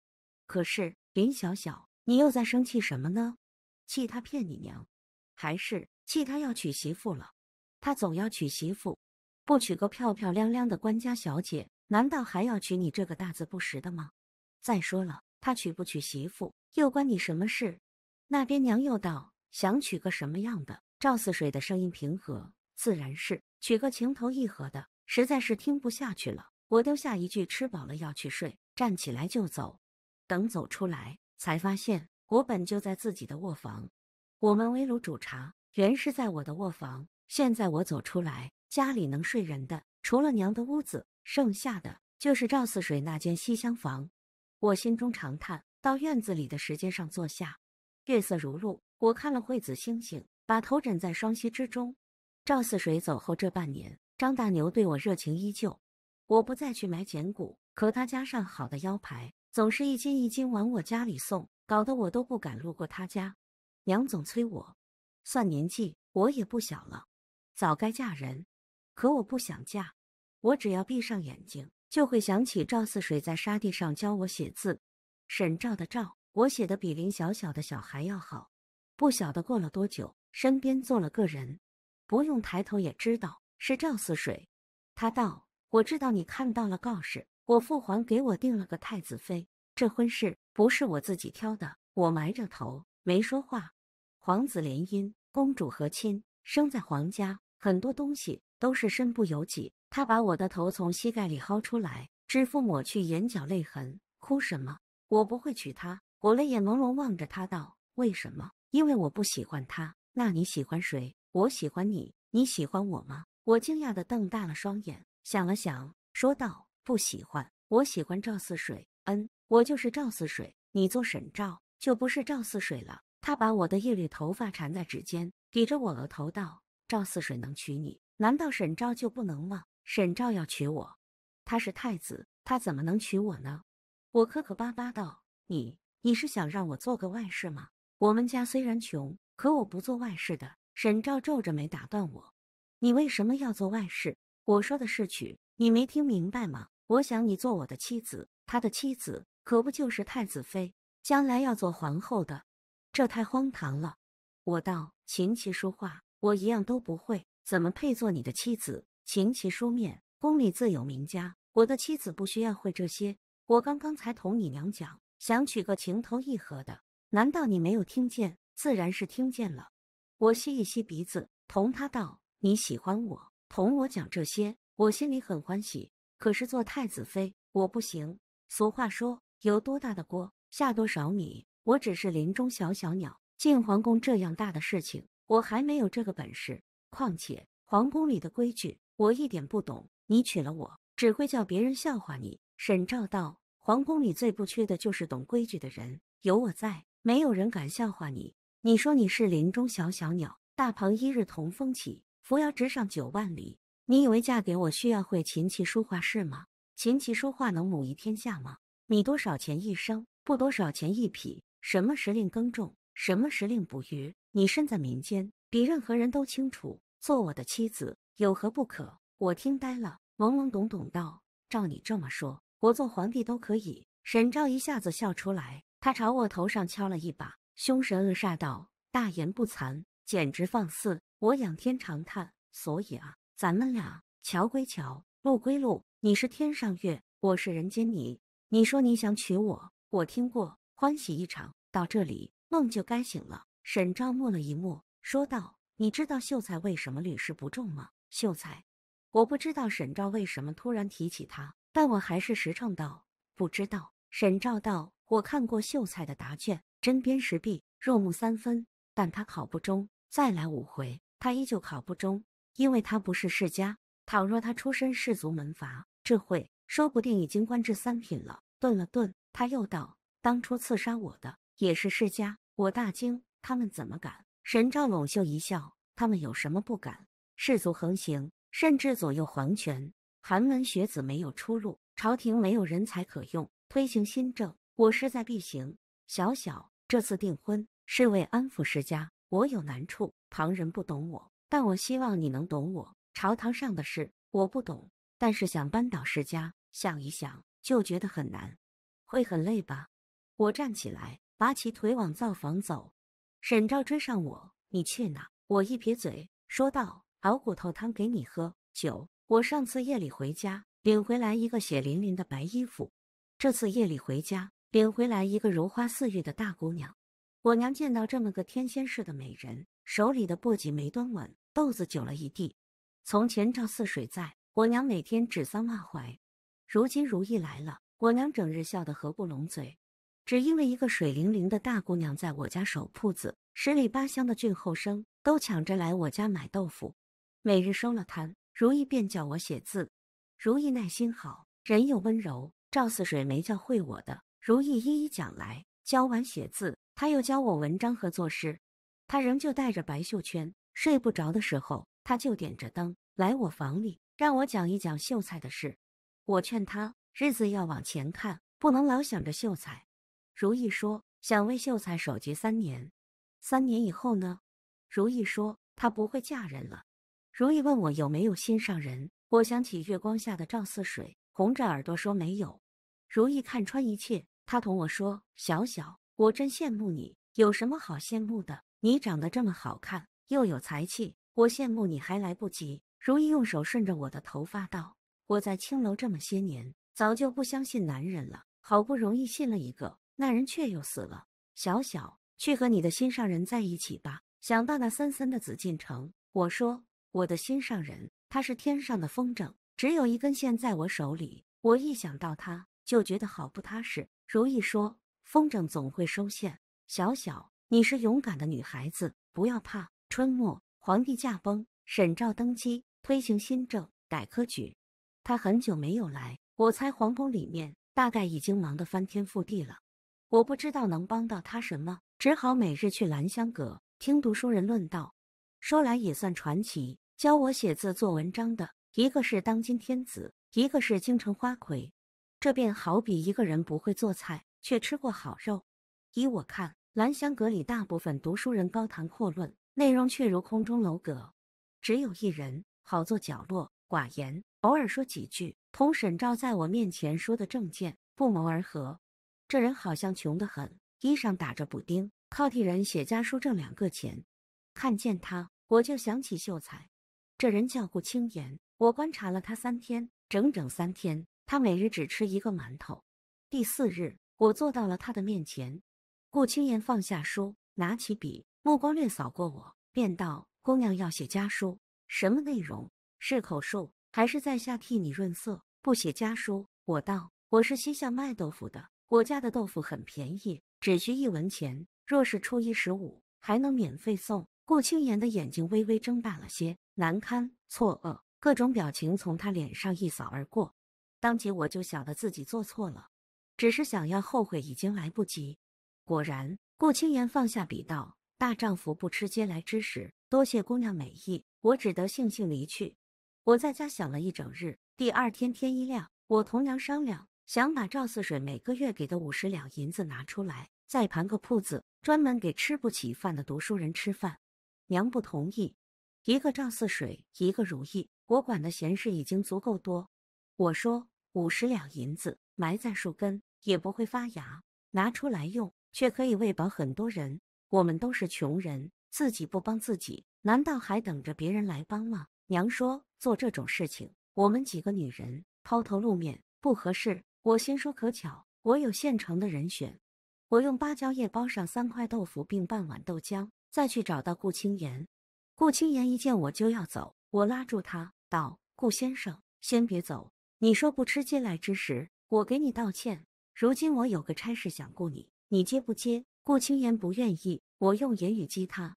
可是林小小，你又在生气什么呢？气他骗你娘，还是气他要娶媳妇了？他总要娶媳妇。不娶个漂漂亮亮的官家小姐，难道还要娶你这个大字不识的吗？再说了，他娶不娶媳妇又关你什么事？那边娘又道：“想娶个什么样的？”赵四水的声音平和，自然是娶个情投意合的。实在是听不下去了，我丢下一句“吃饱了要去睡”，站起来就走。等走出来，才发现我本就在自己的卧房。我们围炉煮茶，原是在我的卧房。现在我走出来。家里能睡人的，除了娘的屋子，剩下的就是赵四水那间西厢房。我心中长叹，到院子里的石阶上坐下，月色如露。我看了会子星星，把头枕在双膝之中。赵四水走后这半年，张大牛对我热情依旧。我不再去买碱骨，可他加上好的腰牌，总是一斤一斤往我家里送，搞得我都不敢路过他家。娘总催我，算年纪我也不小了，早该嫁人。可我不想嫁，我只要闭上眼睛，就会想起赵四水在沙地上教我写字，沈照的照，我写的比林小小的小还要好。不晓得过了多久，身边坐了个人，不用抬头也知道是赵四水。他道：“我知道你看到了告示，我父皇给我定了个太子妃，这婚事不是我自己挑的。”我埋着头没说话。皇子联姻，公主和亲，生在皇家，很多东西。都是身不由己。他把我的头从膝盖里薅出来，指腹抹去眼角泪痕，哭什么？我不会娶她。我泪眼朦胧望着他道：“为什么？因为我不喜欢她。那你喜欢谁？我喜欢你。你喜欢我吗？”我惊讶的瞪大了双眼，想了想，说道：“不喜欢。我喜欢赵四水。”“嗯，我就是赵四水。你做沈照，就不是赵四水了。”他把我的一缕头发缠在指尖，抵着我额头道：“赵四水能娶你？”难道沈昭就不能吗？沈昭要娶我，他是太子，他怎么能娶我呢？我磕磕巴巴道：“你，你是想让我做个外事吗？我们家虽然穷，可我不做外事的。”沈昭皱着眉打断我：“你为什么要做外事？我说的是娶，你没听明白吗？我想你做我的妻子，他的妻子可不就是太子妃，将来要做皇后的，这太荒唐了。”我道：“琴棋书画，我一样都不会。”怎么配做你的妻子？琴棋书画，宫里自有名家。我的妻子不需要会这些。我刚刚才同你娘讲，想娶个情投意合的。难道你没有听见？自然是听见了。我吸一吸鼻子，同他道：“你喜欢我，同我讲这些，我心里很欢喜。可是做太子妃，我不行。俗话说，有多大的锅下多少米。我只是林中小小鸟，进皇宫这样大的事情，我还没有这个本事。”况且皇宫里的规矩我一点不懂，你娶了我只会叫别人笑话你。沈昭道，皇宫里最不缺的就是懂规矩的人，有我在，没有人敢笑话你。你说你是林中小小鸟，大鹏一日同风起，扶摇直上九万里。你以为嫁给我需要会琴棋书画是吗？琴棋书画能母仪天下吗？你多少钱一升？不多少钱一匹？什么时令耕种？什么时令捕鱼？你身在民间。比任何人都清楚，做我的妻子有何不可？我听呆了，懵懵懂懂道：“照你这么说，我做皇帝都可以。”沈昭一下子笑出来，他朝我头上敲了一把，凶神恶煞道：“大言不惭，简直放肆！”我仰天长叹：“所以啊，咱们俩桥归桥，路归路，你是天上月，我是人间泥。你说你想娶我，我听过，欢喜一场。到这里，梦就该醒了。”沈昭默了一默。说道：“你知道秀才为什么屡试不中吗？”秀才，我不知道沈照为什么突然提起他，但我还是实诚道：“不知道。”沈照道：“我看过秀才的答卷，针砭时弊，入木三分，但他考不中，再来五回，他依旧考不中，因为他不是世家。倘若他出身士族门阀，智慧说不定已经官至三品了。”顿了顿，他又道：“当初刺杀我的也是世家。”我大惊：“他们怎么敢？”神照拢袖一笑，他们有什么不敢？士族横行，甚至左右皇权，寒门学子没有出路，朝廷没有人才可用，推行新政，我势在必行。小小这次订婚是为安抚世家，我有难处，旁人不懂我，但我希望你能懂我。朝堂上的事我不懂，但是想扳倒世家，想一想就觉得很难，会很累吧？我站起来，拔起腿往灶房走。沈照追上我，你去哪？我一撇嘴，说道：“熬骨头汤给你喝。”九，我上次夜里回家，领回来一个血淋淋的白衣服；这次夜里回家，领回来一个如花似玉的大姑娘。我娘见到这么个天仙似的美人，手里的簸箕没端稳，豆子酒了一地。从前赵四水在我娘每天指桑骂槐，如今如意来了，我娘整日笑得合不拢嘴。只因为一个水灵灵的大姑娘在我家守铺子，十里八乡的俊后生都抢着来我家买豆腐。每日收了摊，如意便叫我写字。如意耐心好，人又温柔。赵四水没教会我的，如意一一讲来。教完写字，他又教我文章和作诗。他仍旧带着白袖圈，睡不着的时候，他就点着灯来我房里，让我讲一讲秀才的事。我劝他日子要往前看，不能老想着秀才。如意说：“想为秀才守节三年，三年以后呢？”如意说：“她不会嫁人了。”如意问我有没有心上人，我想起月光下的赵四水，红着耳朵说没有。如意看穿一切，她同我说：“小小，我真羡慕你。有什么好羡慕的？你长得这么好看，又有才气，我羡慕你还来不及。”如意用手顺着我的头发道：“我在青楼这么些年，早就不相信男人了。好不容易信了一个。”那人却又死了。小小，去和你的心上人在一起吧。想到那森森的紫禁城，我说，我的心上人，他是天上的风筝，只有一根线在我手里。我一想到他，就觉得好不踏实。如懿说，风筝总会收线。小小，你是勇敢的女孩子，不要怕。春末，皇帝驾崩，沈照登基，推行新政，改科举。他很久没有来，我猜皇宫里面大概已经忙得翻天覆地了。我不知道能帮到他什么，只好每日去兰香阁听读书人论道。说来也算传奇，教我写字做文章的，一个是当今天子，一个是京城花魁。这便好比一个人不会做菜，却吃过好肉。依我看，兰香阁里大部分读书人高谈阔论，内容却如空中楼阁。只有一人好坐角落，寡言，偶尔说几句，同沈照在我面前说的正见不谋而合。这人好像穷得很，衣裳打着补丁，靠替人写家书挣两个钱。看见他，我就想起秀才。这人叫顾青言。我观察了他三天，整整三天，他每日只吃一个馒头。第四日，我坐到了他的面前。顾青言放下书，拿起笔，目光略扫过我，便道：“姑娘要写家书，什么内容？是口述，还是在下替你润色？”不写家书，我道：“我是西巷卖豆腐的。”我家的豆腐很便宜，只需一文钱。若是初一十五，还能免费送。顾青言的眼睛微微睁大了些，难堪、错愕，各种表情从他脸上一扫而过。当即我就晓得自己做错了，只是想要后悔已经来不及。果然，顾青言放下笔道：“大丈夫不吃嗟来之食，多谢姑娘美意，我只得悻悻离去。”我在家想了一整日，第二天天一亮，我同娘商量。想把赵四水每个月给的五十两银子拿出来，再盘个铺子，专门给吃不起饭的读书人吃饭。娘不同意。一个赵四水，一个如意，我管的闲事已经足够多。我说五十两银子埋在树根也不会发芽，拿出来用却可以喂饱很多人。我们都是穷人，自己不帮自己，难道还等着别人来帮吗？娘说做这种事情，我们几个女人抛头露面不合适。我心说可巧，我有现成的人选。我用芭蕉叶包上三块豆腐，并半碗豆浆，再去找到顾青言。顾青言一见我就要走，我拉住他道：“顾先生，先别走。你说不吃进来之时，我给你道歉。如今我有个差事想雇你，你接不接？”顾青言不愿意，我用言语激他：“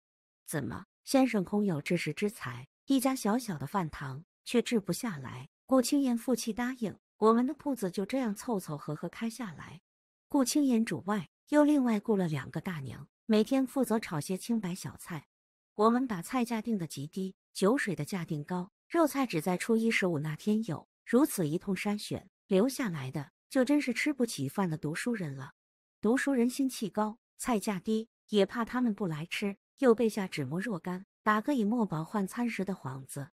怎么，先生空有知识之才，一家小小的饭堂却治不下来？”顾青言负气答应。我们的铺子就这样凑凑合合开下来。顾青言主外，又另外雇了两个大娘，每天负责炒些清白小菜。我们把菜价定的极低，酒水的价定高，肉菜只在初一十五那天有。如此一通筛选，留下来的就真是吃不起饭的读书人了。读书人心气高，菜价低，也怕他们不来吃，又备下纸墨若干，打个以墨宝换餐食的幌子，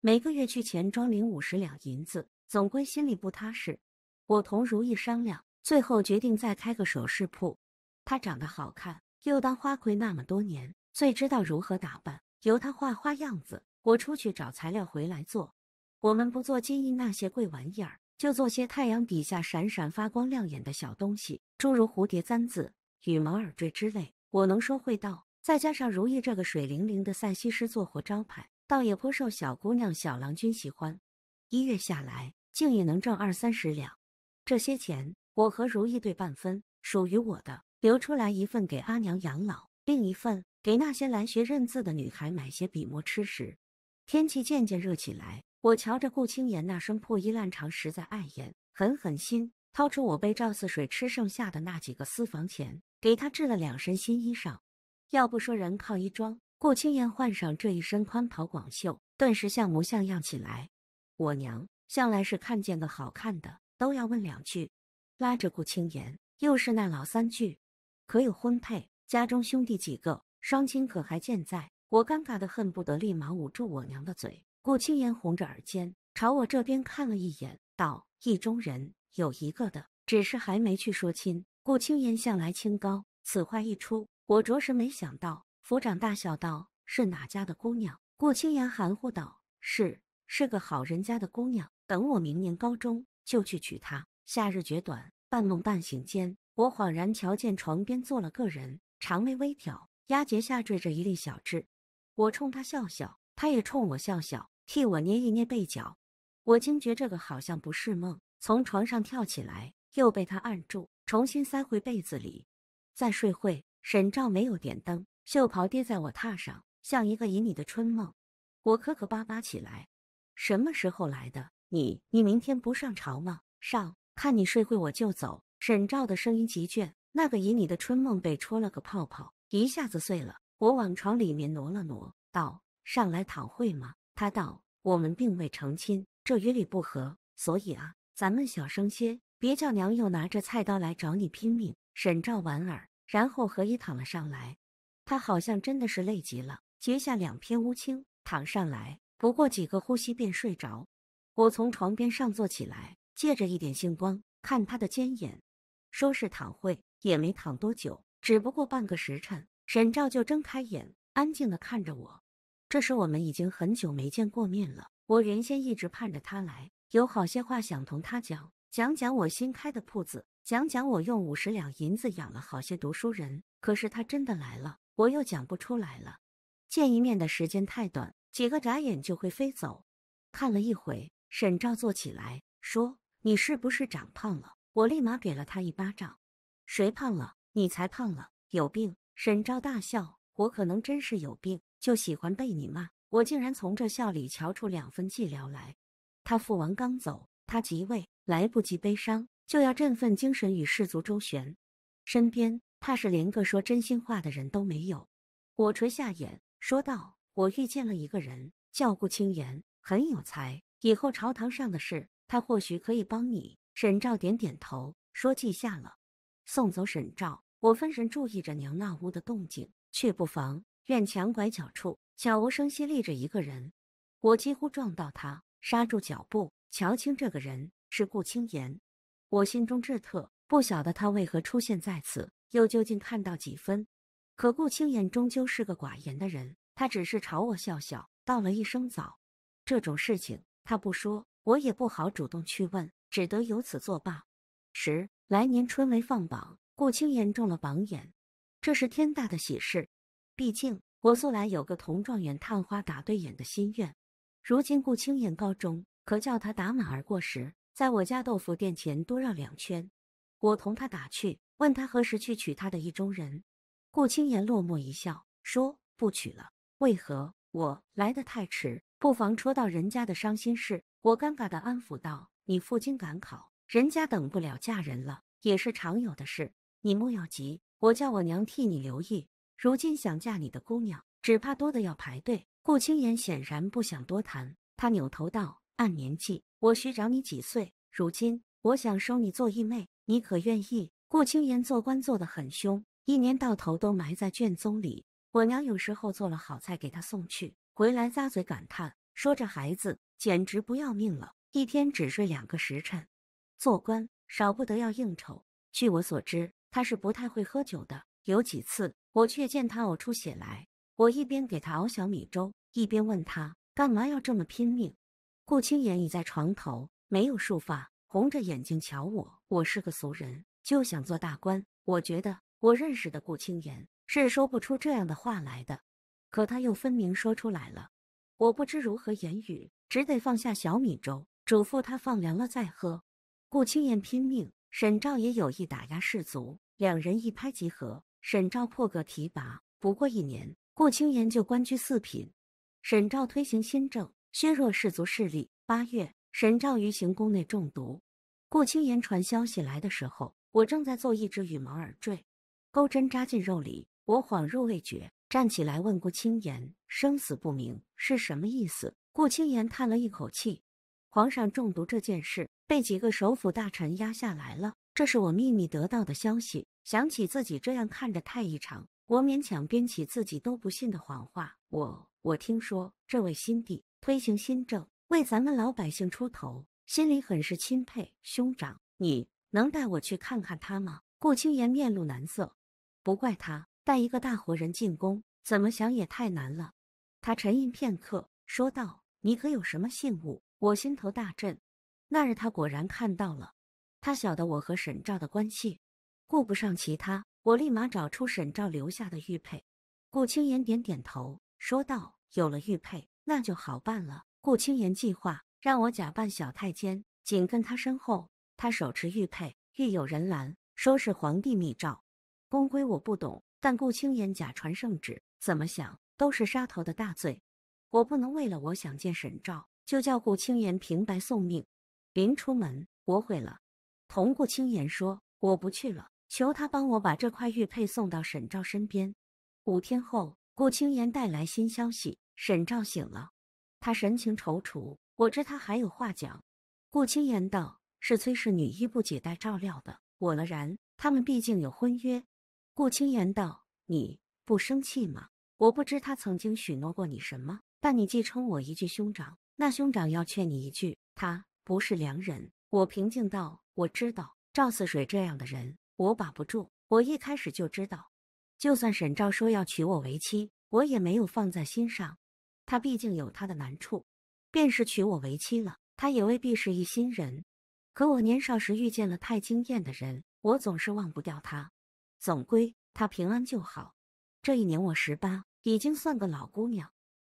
每个月去钱庄领五十两银子。总归心里不踏实，我同如意商量，最后决定再开个首饰铺。她长得好看，又当花魁那么多年，最知道如何打扮，由她画花样子，我出去找材料回来做。我们不做金银那些贵玩意儿，就做些太阳底下闪闪发光、亮眼的小东西，诸如蝴蝶簪子、羽毛耳坠之类。我能说会道，再加上如意这个水灵灵的散西施做活招牌，倒也颇受小姑娘、小郎君喜欢。一月下来。竟也能挣二三十两，这些钱我和如意对半分，属于我的留出来一份给阿娘养老，另一份给那些来学认字的女孩买些笔墨吃食。天气渐渐热起来，我瞧着顾青言那身破衣烂裳实在碍眼，狠狠心掏出我被赵四水吃剩下的那几个私房钱，给他置了两身新衣裳。要不说人靠衣装，顾青言换上这一身宽袍广袖，顿时像模像样起来。我娘。向来是看见个好看的都要问两句，拉着顾青言又是那老三句，可有婚配？家中兄弟几个？双亲可还健在？我尴尬的恨不得立马捂住我娘的嘴。顾青言红着耳尖朝我这边看了一眼，道：“意中人有一个的，只是还没去说亲。”顾青言向来清高，此话一出，我着实没想到。府长大笑道：“是哪家的姑娘？”顾青言含糊道：“是，是个好人家的姑娘。”等我明年高中就去娶她。夏日绝短，半梦半醒间，我恍然瞧见床边坐了个人，长眉微挑，牙结下坠着一粒小痣。我冲他笑笑，他也冲我笑笑，替我捏一捏背角。我惊觉这个好像不是梦，从床上跳起来，又被他按住，重新塞回被子里，再睡会。沈照没有点灯，袖袍跌在我榻上，像一个旖旎的春梦。我磕磕巴巴起来，什么时候来的？你你明天不上朝吗？上，看你睡会我就走。沈照的声音急倦，那个以你的春梦被戳了个泡泡，一下子碎了。我往床里面挪了挪，道：“上来躺会吗？”他道：“我们并未成亲，这与理不合，所以啊，咱们小声些，别叫娘又拿着菜刀来找你拼命。”沈照莞尔，然后和衣躺了上来。他好像真的是累极了，结下两片乌青，躺上来，不过几个呼吸便睡着。我从床边上坐起来，借着一点星光看他的尖眼。说是躺会，也没躺多久，只不过半个时辰，沈照就睁开眼，安静的看着我。这是我们已经很久没见过面了。我原先一直盼着他来，有好些话想同他讲，讲讲我新开的铺子，讲讲我用五十两银子养了好些读书人。可是他真的来了，我又讲不出来了。见一面的时间太短，几个眨眼就会飞走。看了一回。沈照坐起来说：“你是不是长胖了？”我立马给了他一巴掌，“谁胖了？你才胖了，有病！”沈照大笑：“我可能真是有病，就喜欢被你骂。”我竟然从这笑里瞧出两分寂寥来。他父王刚走，他即位，来不及悲伤，就要振奋精神与士卒周旋，身边怕是连个说真心话的人都没有。我垂下眼，说道：“我遇见了一个人，叫顾青言，很有才。”以后朝堂上的事，他或许可以帮你。沈照点点头，说记下了。送走沈照，我分神注意着娘那屋的动静，却不妨院墙拐角处悄无声息立着一个人。我几乎撞到他，刹住脚步，瞧清这个人是顾青言。我心中至特，不晓得他为何出现在此，又究竟看到几分。可顾青言终究是个寡言的人，他只是朝我笑笑，道了一声早。这种事情。他不说，我也不好主动去问，只得由此作罢。十来年春闱放榜，顾青言中了榜眼，这是天大的喜事。毕竟我素来有个同状元探花打对眼的心愿，如今顾青言高中，可叫他打马而过时，在我家豆腐店前多绕两圈。我同他打趣，问他何时去娶他的意中人。顾青言落寞一笑，说不娶了。为何？我来的太迟。不妨戳到人家的伤心事，我尴尬的安抚道：“你赴京赶考，人家等不了嫁人了，也是常有的事。你莫要急，我叫我娘替你留意。如今想嫁你的姑娘，只怕多的要排队。”顾青言显然不想多谈，他扭头道：“按年纪，我需长你几岁。如今我想收你做义妹，你可愿意？”顾青言做官做得很凶，一年到头都埋在卷宗里。我娘有时候做了好菜给他送去。回来咂嘴感叹，说：“这孩子简直不要命了，一天只睡两个时辰。做官少不得要应酬，据我所知，他是不太会喝酒的。有几次，我却见他呕出血来。我一边给他熬小米粥，一边问他，干嘛要这么拼命？”顾青言倚在床头，没有束发，红着眼睛瞧我。我是个俗人，就想做大官。我觉得我认识的顾青言是说不出这样的话来的。可他又分明说出来了，我不知如何言语，只得放下小米粥，嘱咐他放凉了再喝。顾青颜拼命，沈照也有意打压士族，两人一拍即合，沈照破格提拔。不过一年，顾青颜就官居四品。沈照推行新政，削弱士族势力。八月，沈照于行宫内中毒。顾青言传消息来的时候，我正在做一只羽毛耳坠，钩针扎进肉里，我恍若未觉。站起来问顾青言：“生死不明是什么意思？”顾青言叹了一口气：“皇上中毒这件事被几个首府大臣压下来了，这是我秘密得到的消息。”想起自己这样看着太异常，我勉强编起自己都不信的谎话：“我我听说这位新帝推行新政，为咱们老百姓出头，心里很是钦佩。兄长，你能带我去看看他吗？”顾青言面露难色：“不怪他。”带一个大活人进宫，怎么想也太难了。他沉吟片刻，说道：“你可有什么信物？”我心头大震。那日他果然看到了。他晓得我和沈照的关系，顾不上其他，我立马找出沈照留下的玉佩。顾青言点点头，说道：“有了玉佩，那就好办了。”顾青言计划让我假扮小太监，紧跟他身后。他手持玉佩，欲有人拦，说是皇帝密诏。宫规我不懂。但顾青言假传圣旨，怎么想都是杀头的大罪。我不能为了我想见沈昭，就叫顾青言平白送命。临出门，我悔了，同顾青言说我不去了，求他帮我把这块玉佩送到沈昭身边。五天后，顾青言带来新消息，沈昭醒了。他神情踌躇，我知他还有话讲。顾青言道：“是崔氏女医不解带照料的，我了然，他们毕竟有婚约。”顾青言道：“你不生气吗？我不知他曾经许诺过你什么，但你继承我一句兄长，那兄长要劝你一句，他不是良人。”我平静道：“我知道赵四水这样的人，我把不住。我一开始就知道，就算沈照说要娶我为妻，我也没有放在心上。他毕竟有他的难处，便是娶我为妻了，他也未必是一心人。可我年少时遇见了太惊艳的人，我总是忘不掉他。”总归她平安就好。这一年我十八，已经算个老姑娘。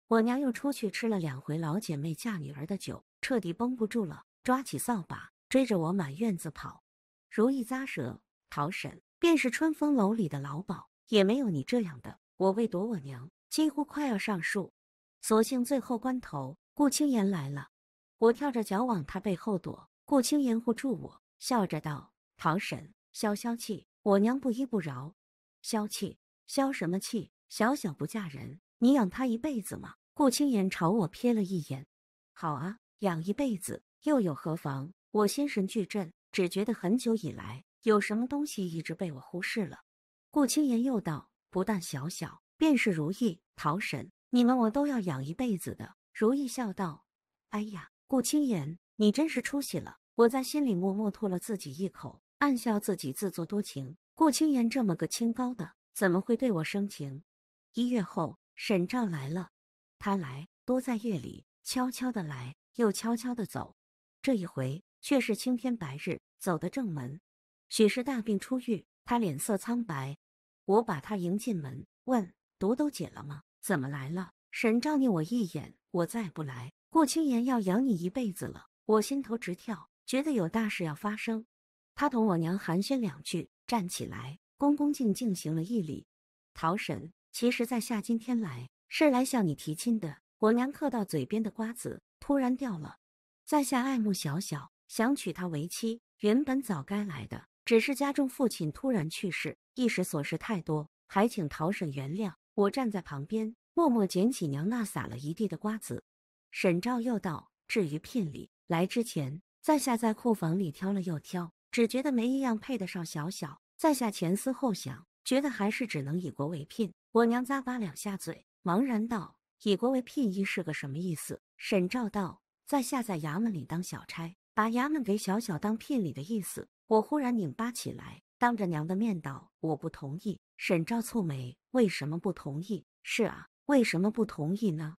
我娘又出去吃了两回老姐妹嫁女儿的酒，彻底绷不住了，抓起扫把追着我满院子跑。如意咂舌：“陶婶便是春风楼里的老鸨，也没有你这样的。”我为躲我娘，几乎快要上树。所幸最后关头，顾青言来了。我跳着脚往他背后躲，顾青言护住我，笑着道：“陶婶，消消气。”我娘不依不饶，消气消什么气？小小不嫁人，你养她一辈子吗？顾青言朝我瞥了一眼，好啊，养一辈子又有何妨？我心神俱震，只觉得很久以来有什么东西一直被我忽视了。顾青言又道：“不但小小，便是如意、桃婶，你们我都要养一辈子的。”如意笑道：“哎呀，顾青言，你真是出息了。”我在心里默默吐了自己一口。暗笑自己自作多情，顾青言这么个清高的，怎么会对我生情？一月后，沈照来了，他来多在夜里，悄悄的来，又悄悄的走。这一回却是青天白日，走的正门。许是大病初愈，他脸色苍白。我把他迎进门，问：“毒都解了吗？怎么来了？”沈照睨我一眼：“我再不来，顾青言要养你一辈子了。”我心头直跳，觉得有大事要发生。他同我娘寒暄两句，站起来，恭恭敬敬行了一礼。陶婶，其实，在下今天来是来向你提亲的。我娘嗑到嘴边的瓜子突然掉了，在下爱慕小小，想娶她为妻。原本早该来的，只是家中父亲突然去世，一时琐事太多，还请陶婶原谅。我站在旁边，默默捡起娘那撒了一地的瓜子。沈照又道：“至于聘礼，来之前，在下在库房里挑了又挑。”只觉得没一样配得上小小，在下前思后想，觉得还是只能以国为聘。我娘咂巴两下嘴，茫然道：“以国为聘一是个什么意思？”沈照道：“在下在衙门里当小差，把衙门给小小当聘礼的意思。”我忽然拧巴起来，当着娘的面道：“我不同意。”沈照蹙眉：“为什么不同意？”“是啊，为什么不同意呢？”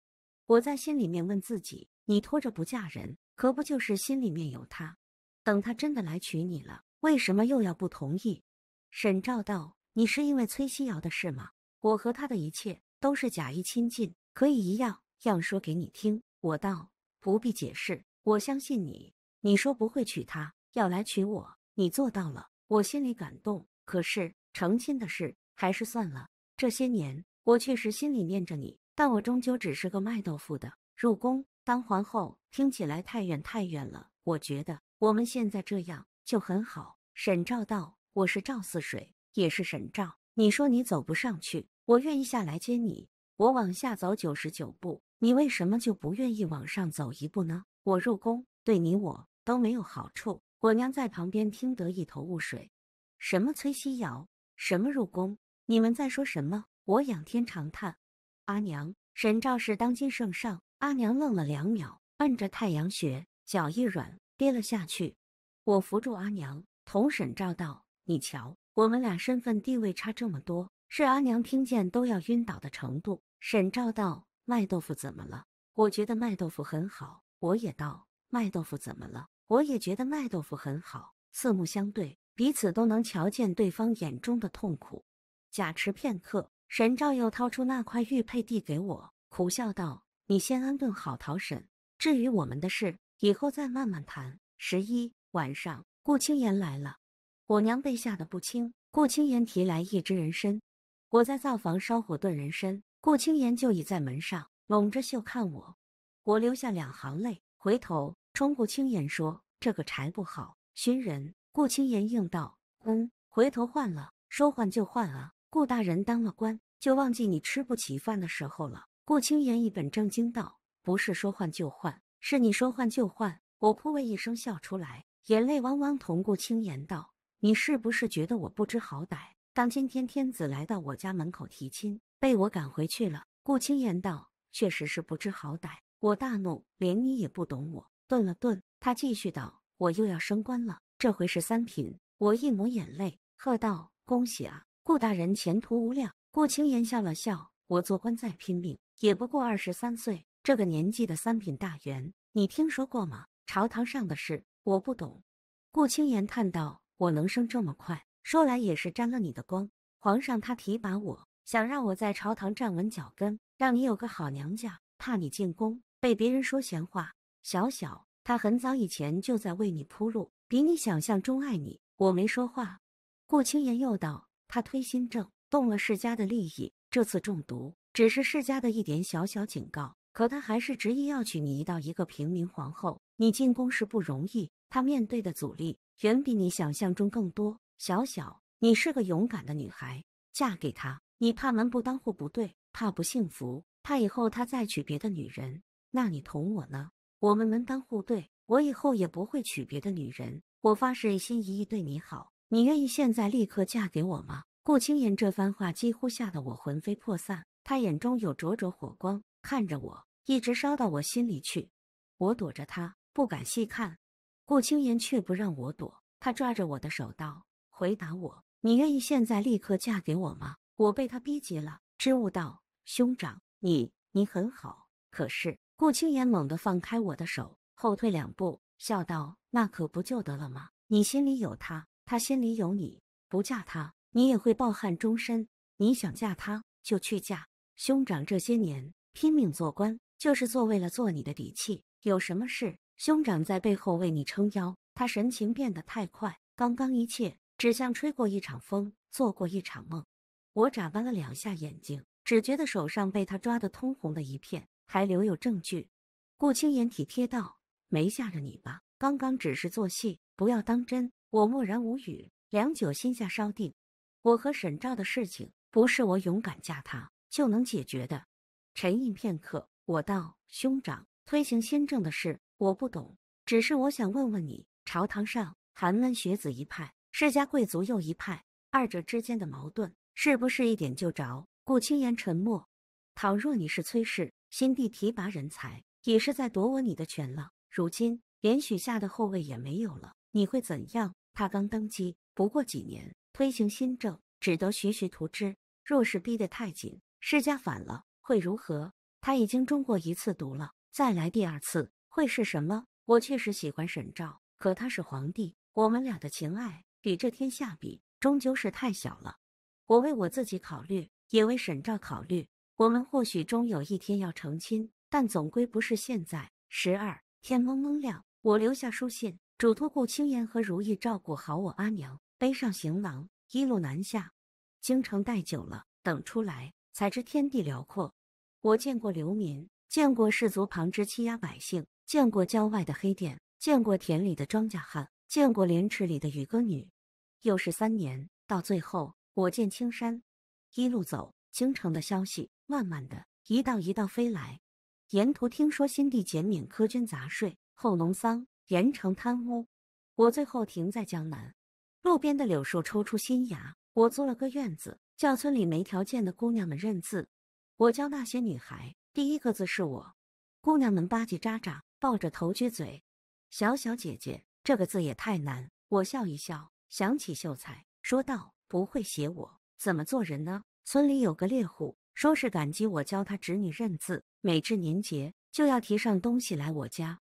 我在心里面问自己：“你拖着不嫁人，可不就是心里面有他？”等他真的来娶你了，为什么又要不同意？沈照道：“你是因为崔西瑶的事吗？我和他的一切都是假意亲近，可以一样样说给你听。”我道：“不必解释，我相信你。你说不会娶她，要来娶我，你做到了，我心里感动。可是成亲的事还是算了。这些年我确实心里念着你，但我终究只是个卖豆腐的，入宫当皇后听起来太远太远了。我觉得。”我们现在这样就很好。沈照道：“我是赵四水，也是沈照。你说你走不上去，我愿意下来接你。我往下走九十九步，你为什么就不愿意往上走一步呢？我入宫对你我都没有好处。我娘在旁边听得一头雾水，什么崔西瑶，什么入宫，你们在说什么？”我仰天长叹：“阿娘，沈照是当今圣上。”阿娘愣了两秒，按着太阳穴，脚一软。跌了下去，我扶住阿娘，同沈照道：“你瞧，我们俩身份地位差这么多，是阿娘听见都要晕倒的程度。”沈照道：“卖豆腐怎么了？我觉得卖豆腐很好。”我也道：“卖豆腐怎么了？我也觉得卖豆腐很好。”四目相对，彼此都能瞧见对方眼中的痛苦。假持片刻，沈照又掏出那块玉佩递给我，苦笑道：“你先安顿好陶婶，至于我们的事……”以后再慢慢谈。十一晚上，顾青言来了，我娘被吓得不轻。顾青言提来一只人参，我在灶房烧火炖人参，顾青言就倚在门上，拢着袖看我。我流下两行泪，回头冲顾青言说：“这个柴不好，熏人。”顾青言应道：“嗯，回头换了。”说换就换啊！顾大人当了官，就忘记你吃不起饭的时候了。顾青言一本正经道：“不是说换就换。”是你说换就换，我扑哧一声笑出来，眼泪汪汪，同顾清言道：“你是不是觉得我不知好歹？当今天天子来到我家门口提亲，被我赶回去了。”顾清言道：“确实是不知好歹。”我大怒，连你也不懂我。顿了顿，他继续道：“我又要升官了，这回是三品。”我一抹眼泪，喝道：“恭喜啊，顾大人前途无量！”顾青言笑了笑：“我做官再拼命，也不过二十三岁。”这个年纪的三品大员，你听说过吗？朝堂上的事我不懂。顾青言叹道：“我能升这么快，说来也是沾了你的光。皇上他提拔我，想让我在朝堂站稳脚跟，让你有个好娘家，怕你进宫被别人说闲话。小小他很早以前就在为你铺路，比你想象中爱你。我没说话。”顾青言又道：“他推新政，动了世家的利益，这次中毒只是世家的一点小小警告。”可他还是执意要娶你一到一个平民皇后，你进宫是不容易，他面对的阻力远比你想象中更多。小小，你是个勇敢的女孩，嫁给他，你怕门不当户不对，怕不幸福，怕以后他再娶别的女人。那你同我呢？我们门当户对，我以后也不会娶别的女人，我发誓一心一意对你好。你愿意现在立刻嫁给我吗？顾青言这番话几乎吓得我魂飞魄散，他眼中有灼灼火光。看着我，一直烧到我心里去。我躲着他，不敢细看。顾青言却不让我躲，他抓着我的手道：“回答我，你愿意现在立刻嫁给我吗？”我被他逼急了，支吾道：“兄长，你你很好，可是……”顾青言猛地放开我的手，后退两步，笑道：“那可不就得了吗？你心里有他，他心里有你，不嫁他，你也会抱憾终身。你想嫁他，就去嫁。兄长这些年……”拼命做官，就是做为了做你的底气。有什么事，兄长在背后为你撑腰。他神情变得太快，刚刚一切只像吹过一场风，做过一场梦。我眨巴了两下眼睛，只觉得手上被他抓得通红的一片，还留有证据。顾青言体贴道：“没吓着你吧？刚刚只是做戏，不要当真。”我默然无语，良久，心下稍定。我和沈照的事情，不是我勇敢嫁他就能解决的。沉吟片刻，我道：“兄长推行新政的事，我不懂。只是我想问问你，朝堂上寒门学子一派，世家贵族又一派，二者之间的矛盾是不是一点就着？”顾青言沉默。倘若你是崔氏，新帝提拔人才，也是在夺我你的权了。如今连许下的后位也没有了，你会怎样？他刚登基，不过几年，推行新政只得徐徐图之。若是逼得太紧，世家反了。会如何？他已经中过一次毒了，再来第二次会是什么？我确实喜欢沈昭，可他是皇帝，我们俩的情爱与这天下比，终究是太小了。我为我自己考虑，也为沈昭考虑。我们或许终有一天要成亲，但总归不是现在。十二天蒙蒙亮，我留下书信，嘱托顾青言和如意照顾好我阿娘，背上行囊，一路南下。京城待久了，等出来。才知天地辽阔，我见过流民，见过士族旁支欺压百姓，见过郊外的黑店，见过田里的庄稼汉，见过莲池里的渔歌女。又是三年，到最后，我见青山，一路走，京城的消息慢慢的一道一道飞来。沿途听说新帝减免苛捐杂税，后农桑，严惩贪污。我最后停在江南，路边的柳树抽出新芽，我租了个院子。叫村里没条件的姑娘们认字，我教那些女孩。第一个字是我，姑娘们吧唧喳喳，抱着头撅嘴。小小姐姐，这个字也太难。我笑一笑，想起秀才，说道：“不会写，我怎么做人呢？”村里有个猎户，说是感激我教他侄女认字，每至年节就要提上东西来我家。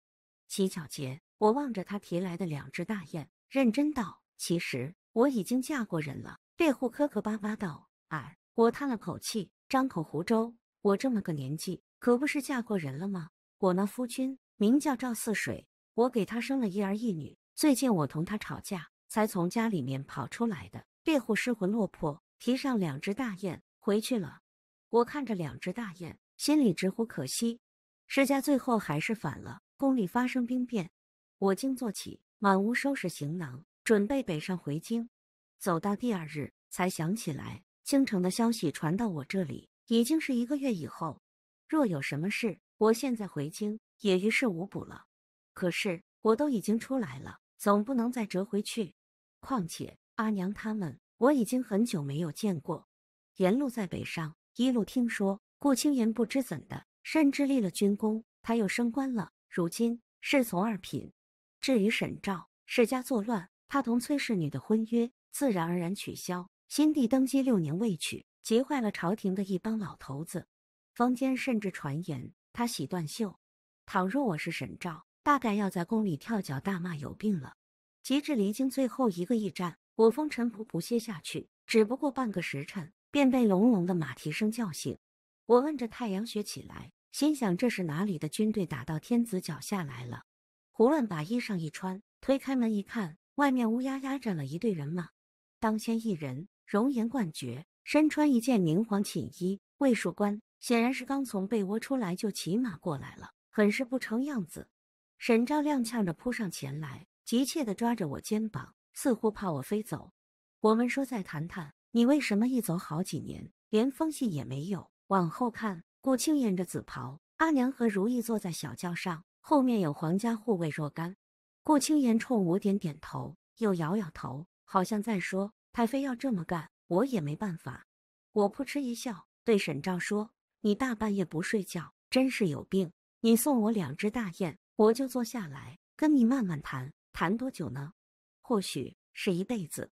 乞巧节，我望着他提来的两只大雁，认真道：“其实我已经嫁过人了。”猎户磕磕巴巴道。哎，我叹了口气，张口胡诌。我这么个年纪，可不是嫁过人了吗？我那夫君名叫赵四水，我给他生了一儿一女。最近我同他吵架，才从家里面跑出来的。猎户失魂落魄，提上两只大雁回去了。我看着两只大雁，心里直呼可惜。石家最后还是反了，宫里发生兵变。我惊坐起，满屋收拾行囊，准备北上回京。走到第二日，才想起来。京城的消息传到我这里，已经是一个月以后。若有什么事，我现在回京也于事无补了。可是我都已经出来了，总不能再折回去。况且阿娘他们，我已经很久没有见过。沿路在北上，一路听说顾青言不知怎的，甚至立了军功，他又升官了，如今侍从二品。至于沈照，世家作乱，他同崔氏女的婚约自然而然取消。新帝登基六年未娶，急坏了朝廷的一帮老头子。坊间甚至传言他喜断袖。倘若我是沈照，大概要在宫里跳脚大骂有病了。及至离京最后一个驿站，我风尘仆仆歇下去，只不过半个时辰，便被隆隆的马蹄声叫醒。我摁着太阳穴起来，心想这是哪里的军队打到天子脚下来了？胡乱把衣裳一穿，推开门一看，外面乌压压站了一队人马，当先一人。容颜冠绝，身穿一件明黄寝衣，卫戍官显然是刚从被窝出来就骑马过来了，很是不成样子。沈昭踉跄着扑上前来，急切地抓着我肩膀，似乎怕我飞走。我们说再谈谈，你为什么一走好几年，连封信也没有？往后看，顾青言着紫袍，阿娘和如意坐在小轿上，后面有皇家护卫若干。顾青言冲我点点头，又摇摇头，好像在说。他非要这么干，我也没办法。我扑哧一笑，对沈照说：“你大半夜不睡觉，真是有病。你送我两只大雁，我就坐下来跟你慢慢谈谈多久呢？或许是一辈子。”